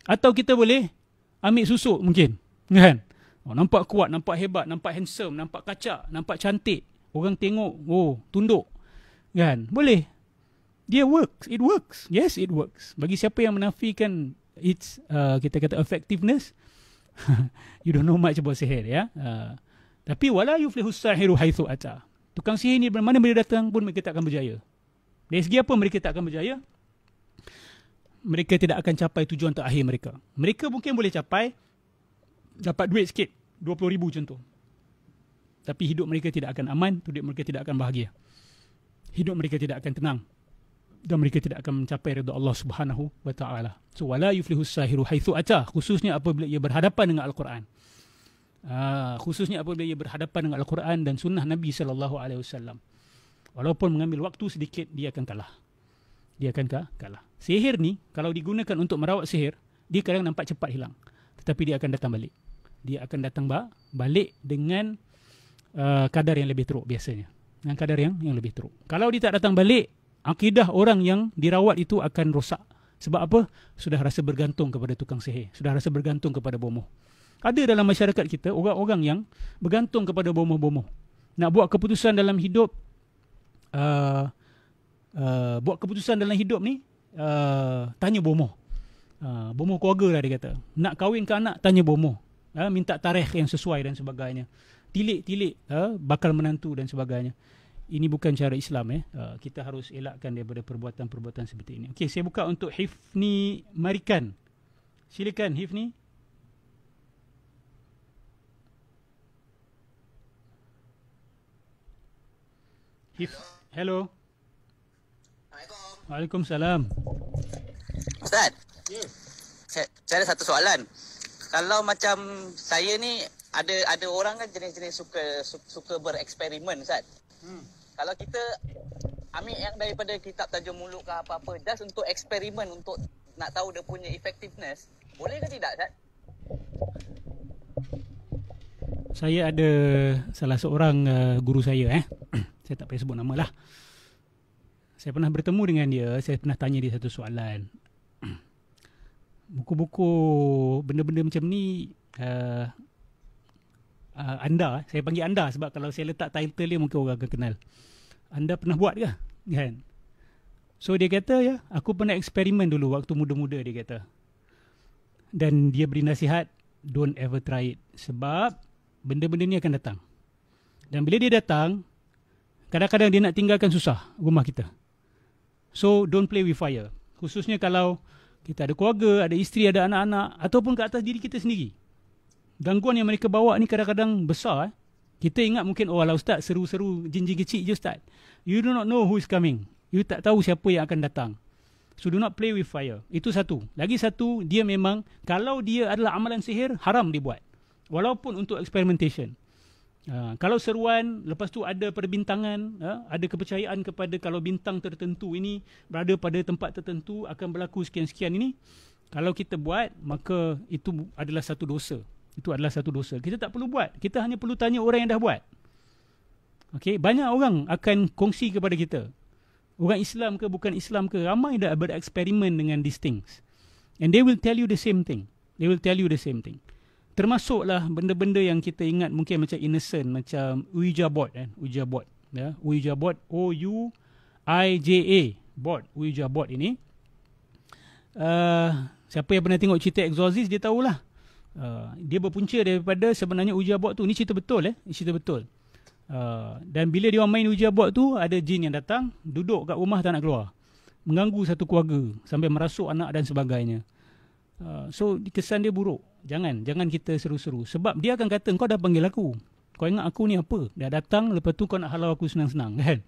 Atau kita boleh ambil susuk mungkin. Kan? Oh, nampak kuat, nampak hebat, nampak handsome, nampak kacak, nampak cantik. Orang tengok, oh, tunduk. Kan? Boleh. Dia works. It works. Yes, it works. Bagi siapa yang menafikan its, uh, kita kata, effectiveness, you don't know much about sihir, ya. Yeah? Uh, tapi, wala yuflihu sahiru haithu ata. Tukang sihir ni, mana dia datang pun, mereka tak akan berjaya. Dari segi apa mereka tak akan berjaya? Mereka tidak akan capai tujuan terakhir mereka. Mereka mungkin boleh capai, dapat duit sikit, RM20,000 contoh. Tapi hidup mereka tidak akan aman, hidup mereka tidak akan bahagia. Hidup mereka tidak akan tenang. Dan mereka tidak akan mencapai redha Allah subhanahu wa ta'ala. So, wala yuflihu sahiru haithu atah. Khususnya apabila ia berhadapan dengan Al-Quran. Uh, khususnya apabila ia berhadapan dengan Al-Quran dan sunnah Nabi sallallahu alaihi wasallam. Walaupun mengambil waktu sedikit, dia akan kalah. Dia akan kalah. Sihir ni, kalau digunakan untuk merawat sihir, dia kadang nampak cepat hilang. Tetapi dia akan datang balik dia akan datang balik dengan uh, kadar yang lebih teruk biasanya. Dengan kadar yang yang lebih teruk. Kalau dia tak datang balik, akidah orang yang dirawat itu akan rosak. Sebab apa? Sudah rasa bergantung kepada tukang sihir. Sudah rasa bergantung kepada bomoh. Ada dalam masyarakat kita orang-orang yang bergantung kepada bomoh-bomoh. Nak buat keputusan dalam hidup, uh, uh, buat keputusan dalam hidup ni, uh, tanya bomoh. Uh, bomoh keluarga lah dia kata. Nak kahwin ke anak, tanya bomoh uh, minta tarikh yang sesuai dan sebagainya tilik-tilik uh, ha, bakal menantu dan sebagainya ini bukan cara Islam eh. Uh, kita harus elakkan daripada perbuatan-perbuatan seperti ini. Okey, saya buka untuk Hifni Marikan. Silakan Hifni. Hif, hello. Assalamualaikum. Waalaikumsalam. Ustaz. Yes. Ya. Saya, saya ada satu soalan kalau macam saya ni ada ada orang kan jenis-jenis suka suka bereksperimen Ustaz. Hmm. Kalau kita ambil yang daripada kitab tajuk muluk ke apa-apa just untuk eksperimen untuk nak tahu dia punya effectiveness, boleh ke tidak Ustaz? Saya ada salah seorang uh, guru saya eh. saya tak payah sebut nama lah. Saya pernah bertemu dengan dia, saya pernah tanya dia satu soalan buku-buku benda-benda macam ni uh, uh, anda eh. saya panggil anda sebab kalau saya letak title dia mungkin orang akan kenal anda pernah buat ke kan so dia kata ya aku pernah eksperimen dulu waktu muda-muda dia kata dan dia beri nasihat don't ever try it sebab benda-benda ni akan datang dan bila dia datang kadang-kadang dia nak tinggalkan susah rumah kita so don't play with fire khususnya kalau kita ada keluarga, ada isteri, ada anak-anak ataupun ke atas diri kita sendiri. Gangguan yang mereka bawa ni kadang-kadang besar eh. Kita ingat mungkin oh lah ustaz seru-seru jinji kecil je ustaz. You do not know who is coming. You tak tahu siapa yang akan datang. So do not play with fire. Itu satu. Lagi satu, dia memang kalau dia adalah amalan sihir haram dibuat. Walaupun untuk experimentation. Ha, kalau seruan lepas tu ada perbintangan uh, ada kepercayaan kepada kalau bintang tertentu ini berada pada tempat tertentu akan berlaku sekian-sekian ini kalau kita buat maka itu adalah satu dosa itu adalah satu dosa kita tak perlu buat kita hanya perlu tanya orang yang dah buat Okay, banyak orang akan kongsi kepada kita orang Islam ke bukan Islam ke ramai dah bereksperimen dengan these things and they will tell you the same thing they will tell you the same thing termasuklah benda-benda yang kita ingat mungkin macam innocent macam Ouija board kan eh? Ouija board ya Ouija board O U I J A board Ouija board ini uh, siapa yang pernah tengok cerita exorcist dia tahulah uh, dia berpunca daripada sebenarnya Ouija board tu ni cerita betul eh ni cerita betul uh, dan bila dia main Ouija board tu ada jin yang datang duduk kat rumah tak nak keluar mengganggu satu keluarga sampai merasuk anak dan sebagainya Ha, so kesan dia buruk. Jangan, jangan kita seru-seru. Sebab dia akan kata, kau dah panggil aku. Kau ingat aku ni apa? Dah datang, lepas tu kau nak halau aku senang-senang. Kan?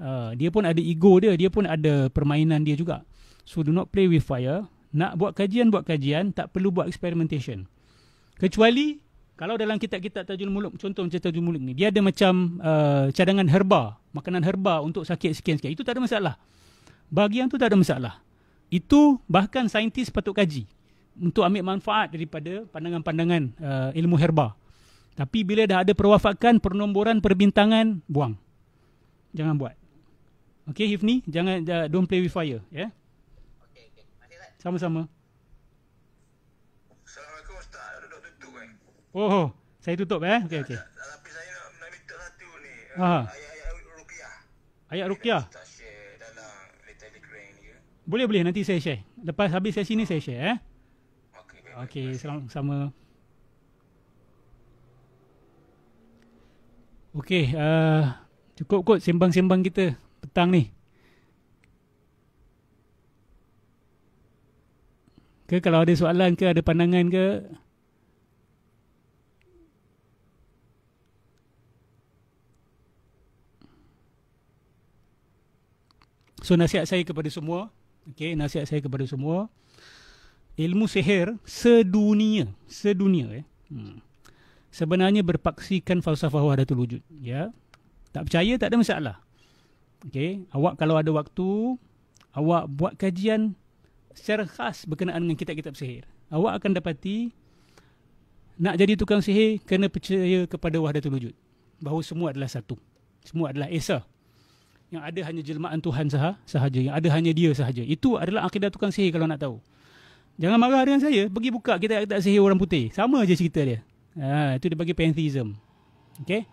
Ha, dia pun ada ego dia, dia pun ada permainan dia juga. So do not play with fire. Nak buat kajian, buat kajian. Tak perlu buat experimentation. Kecuali kalau dalam kitab-kitab Tajul Muluk, contoh macam Tajul Muluk ni, dia ada macam uh, cadangan herba, makanan herba untuk sakit sekian-sekian. Itu tak ada masalah. Bagian tu tak ada masalah. Itu bahkan saintis patut kaji untuk ambil manfaat daripada pandangan-pandangan uh, ilmu herba. Tapi bila dah ada perwafakan, pernomboran, perbintangan, buang. Jangan buat. Okay, Hifni, jangan uh, don't play with fire. Yeah. Okay, okay. Sama-sama. Assalamualaikum Ustaz, duduk tutup kan? Oh, oh, saya tutup eh? Okay, okay. Tapi saya nak minta satu ni. Ayat-ayat Rukiah. Ayat Rukiah? Boleh, boleh. Nanti saya share. Lepas habis sesi ni, saya share eh. Okey, selamat sama. Okay, uh, cukup kot sembang-sembang kita petang ni. Ke kalau ada soalan ke ada pandangan ke So nasihat saya kepada semua, okay, nasihat saya kepada semua, ilmu seher sedunia sedunia eh hmm. sebenarnya berpaksikan falsafah wahdatul wujud ya tak percaya tak ada masalah okey awak kalau ada waktu awak buat kajian secara khas berkenaan dengan kitab-kitab seher awak akan dapati nak jadi tukang seher kena percaya kepada wahdatul wujud bahawa semua adalah satu semua adalah esa yang ada hanya jelmaan Tuhan sah sahaja yang ada hanya dia sahaja itu adalah akidah tukang sihir kalau nak tahu Jangan marah dengan saya. Pergi buka kita kitab sihir orang putih. Sama je cerita dia. Ha, itu dia bagi pantheism. Okay?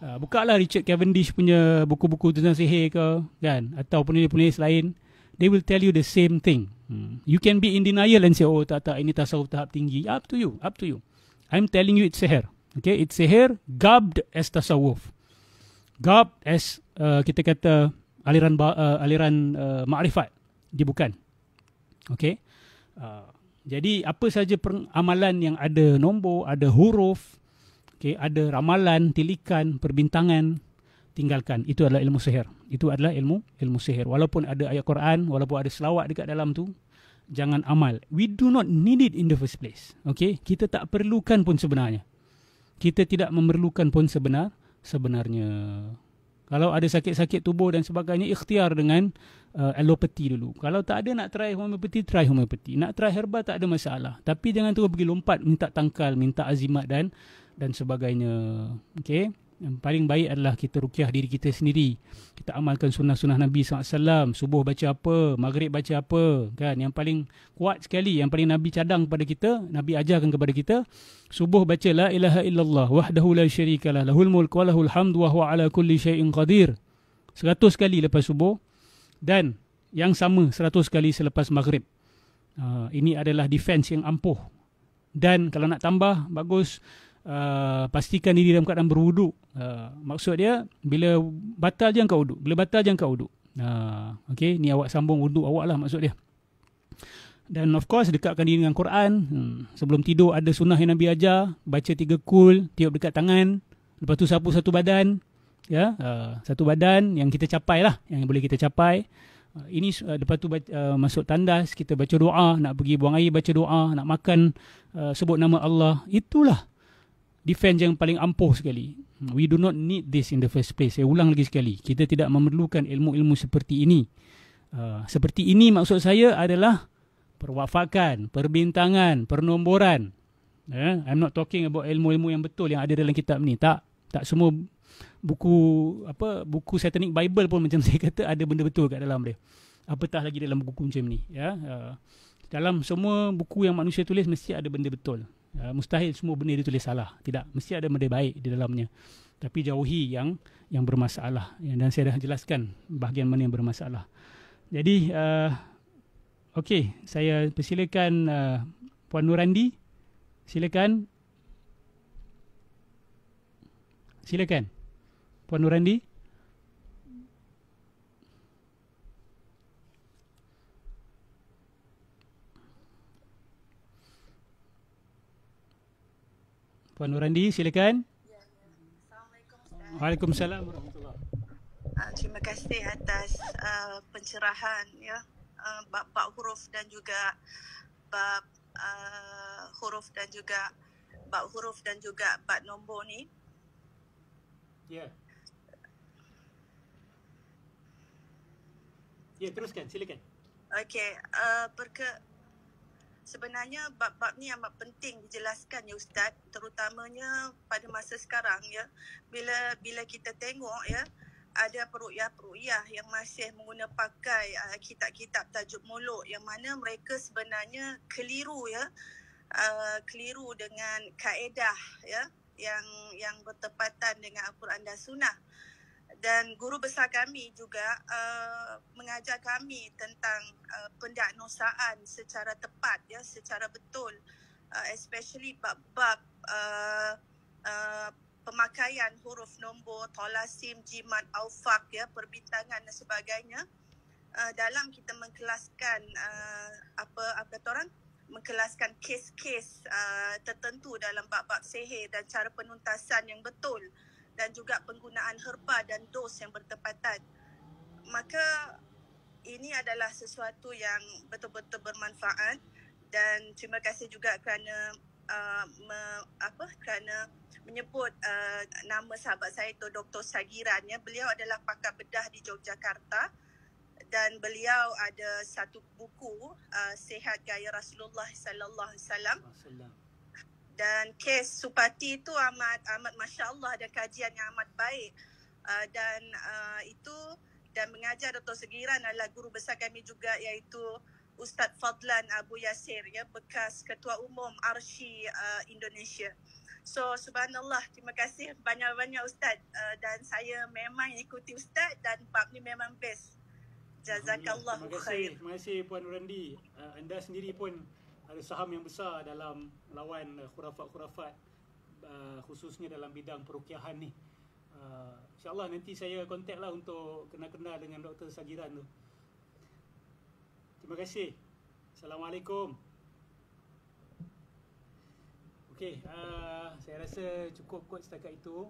Ha, buka lah Richard Cavendish punya buku-buku tentang sihir ke. Kan? Atau penulis-penulis lain. They will tell you the same thing. Hmm. You can be in denial and say, oh tak tak, ini tasawuf tahap tinggi. Up to you. Up to you. I'm telling you it's sihir. Okay? It's sihir gubbed as tasawuf. Gubbed as, uh, kita kata, aliran uh, aliran uh, makrifat. Dia bukan. Okay? Ah, jadi apa saja amalan yang ada nombor, ada huruf, okay, ada ramalan, tilikan, perbintangan, tinggalkan. Itu adalah ilmu sihir. Itu adalah ilmu ilmu sihir. Walaupun ada ayat Quran, walaupun ada selawat dekat dalam tu, jangan amal. We do not need it in the first place. Okay? Kita tak perlukan pun sebenarnya. Kita tidak memerlukan pun sebenar sebenarnya. sebenarnya. Kalau ada sakit-sakit tubuh dan sebagainya, ikhtiar dengan uh, alopati dulu. Kalau tak ada nak try homeopati, try homeopati. Nak try herba tak ada masalah. Tapi jangan terus pergi lompat, minta tangkal, minta azimat dan dan sebagainya. Okay? yang paling baik adalah kita rukiah diri kita sendiri. Kita amalkan sunnah-sunnah Nabi SAW. Subuh baca apa, maghrib baca apa. kan? Yang paling kuat sekali, yang paling Nabi cadang kepada kita, Nabi ajarkan kepada kita. Subuh baca, La ilaha illallah, wahdahu la syarikalah, lahul mulk wa lahul hamdu wa huwa ala kulli syai'in qadir. Seratus kali lepas subuh. Dan yang sama, seratus kali selepas maghrib. Ah, ini adalah defense yang ampuh. Dan kalau nak tambah, bagus. Bagus uh, pastikan diri dalam keadaan berwuduk. Uh, maksud dia bila batal je engkau wuduk. Bila batal je engkau wuduk. Uh, okay, ni awak sambung wuduk awak lah maksud dia. Dan of course dekatkan diri dengan Quran. Hmm. Sebelum tidur ada sunnah yang Nabi ajar. Baca tiga kul, tiup dekat tangan. Lepas tu sapu satu badan. ya uh, Satu badan yang kita capai lah. Yang boleh kita capai. Uh, ini uh, lepas tu uh, masuk tandas kita baca doa nak pergi buang air baca doa nak makan uh, sebut nama Allah itulah defense yang paling ampuh sekali. We do not need this in the first place. Saya ulang lagi sekali. Kita tidak memerlukan ilmu-ilmu seperti ini. Uh, seperti ini maksud saya adalah perwafakan, perbintangan, pernomboran. Yeah, I'm not talking about ilmu-ilmu yang betul yang ada dalam kitab ni. Tak, tak semua buku apa buku satanic bible pun macam saya kata ada benda betul kat dalam dia. Apatah lagi dalam buku macam ni, ya. Yeah, uh, dalam semua buku yang manusia tulis mesti ada benda betul uh, mustahil semua benda ditulis salah tidak mesti ada benda baik di dalamnya tapi jauhi yang yang bermasalah ya, dan saya dah jelaskan bahagian mana yang bermasalah jadi uh, okey saya persilakan uh, puan Nurandi silakan silakan puan Nurandi Puan Nurandi silakan. Waalaikumsalam. uh, Terima kasih atas uh, pencerahan ya uh, ah, bab, bab huruf dan juga bab uh, huruf dan juga bab huruf dan juga bab nombor ni. Ya. Yeah. Ya, teruskan, silakan. Okey, uh, sebenarnya bab-bab ni amat penting dijelaskan ya ustaz terutamanya pada masa sekarang ya bila bila kita tengok ya ada peruqyah-peruqyah yang masih menggunakan pakai uh, kitab-kitab tajuk muluk yang mana mereka sebenarnya keliru ya uh, keliru dengan kaedah ya yang yang bertepatan dengan Al-Quran dan Sunnah dan guru besar kami juga uh, mengajar kami tentang uh, pendiagnosaan secara tepat ya secara betul uh, especially bab-bab uh, uh, pemakaian huruf nombor tolasim jimat aufak ya perbintangan dan sebagainya uh, dalam kita mengkelaskan uh, apa apa orang mengkelaskan kes-kes uh, tertentu dalam bab-bab sihir dan cara penuntasan yang betul uh, dan juga penggunaan herba dan dos yang bertepatan. Maka ini adalah sesuatu yang betul-betul bermanfaat dan terima kasih juga kerana uh, me, apa kerana menyebut uh, nama sahabat saya tu Dr. Sagiran ya. Beliau adalah pakar bedah di Yogyakarta dan beliau ada satu buku uh, Sehat Gaya Rasulullah sallallahu alaihi wasallam dan kes Supati itu amat amat masya Allah ada kajian yang amat baik uh, dan uh, itu dan mengajar Dr. Segiran adalah guru besar kami juga iaitu Ustaz Fadlan Abu Yasir ya bekas ketua umum Arshi uh, Indonesia. So subhanallah terima kasih banyak-banyak ustaz uh, dan saya memang ikuti ustaz dan bab ni memang best. Jazakallah khair. Terima kasih, puan Rendi Uh, anda sendiri pun ada saham yang besar dalam lawan eh, khurafat-khurafat uh, khususnya dalam bidang perukiahan ni. Uh, InsyaAllah nanti saya kontak lah untuk kenal-kenal dengan Dr. Sagiran tu. Terima kasih. Assalamualaikum. Okay, uh, saya rasa cukup kot setakat itu.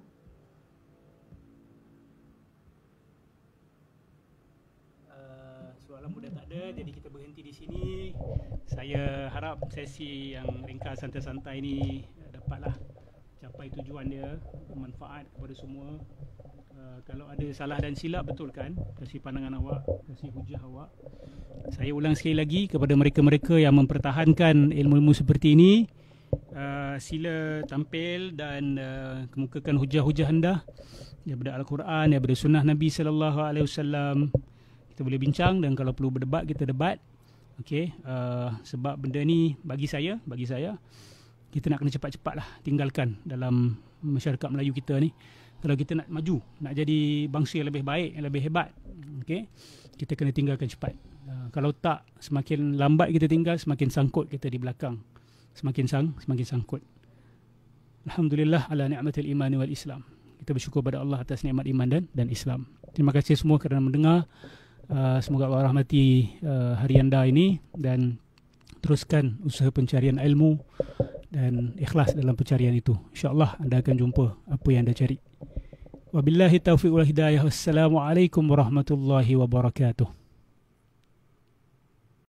Uh, So lampu dah tak ada jadi kita berhenti di sini. Saya harap sesi yang ringkas santai-santai ni dapatlah capai tujuan dia, manfaat kepada semua. Uh, kalau ada salah dan silap betulkan kasih pandangan awak, kasih hujah awak. Saya ulang sekali lagi kepada mereka-mereka yang mempertahankan ilmu-ilmu seperti ini, uh, sila tampil dan uh, kemukakan hujah-hujah anda daripada Al-Quran, daripada sunnah Nabi sallallahu alaihi wasallam kita boleh bincang dan kalau perlu berdebat kita debat okey uh, sebab benda ni bagi saya bagi saya kita nak kena cepat-cepat lah tinggalkan dalam masyarakat Melayu kita ni kalau kita nak maju nak jadi bangsa yang lebih baik yang lebih hebat okey kita kena tinggalkan cepat uh, kalau tak semakin lambat kita tinggal semakin sangkut kita di belakang semakin sang semakin sangkut alhamdulillah ala ni'matil iman wal islam kita bersyukur kepada Allah atas nikmat iman dan dan Islam. Terima kasih semua kerana mendengar. Eh, semoga Allah rahmati uh, eh, hari anda ini dan teruskan usaha pencarian ilmu dan ikhlas dalam pencarian itu. Insya Allah anda akan jumpa apa yang anda cari. Wabillahi taufiq wal hidayah. Wassalamualaikum warahmatullahi wabarakatuh.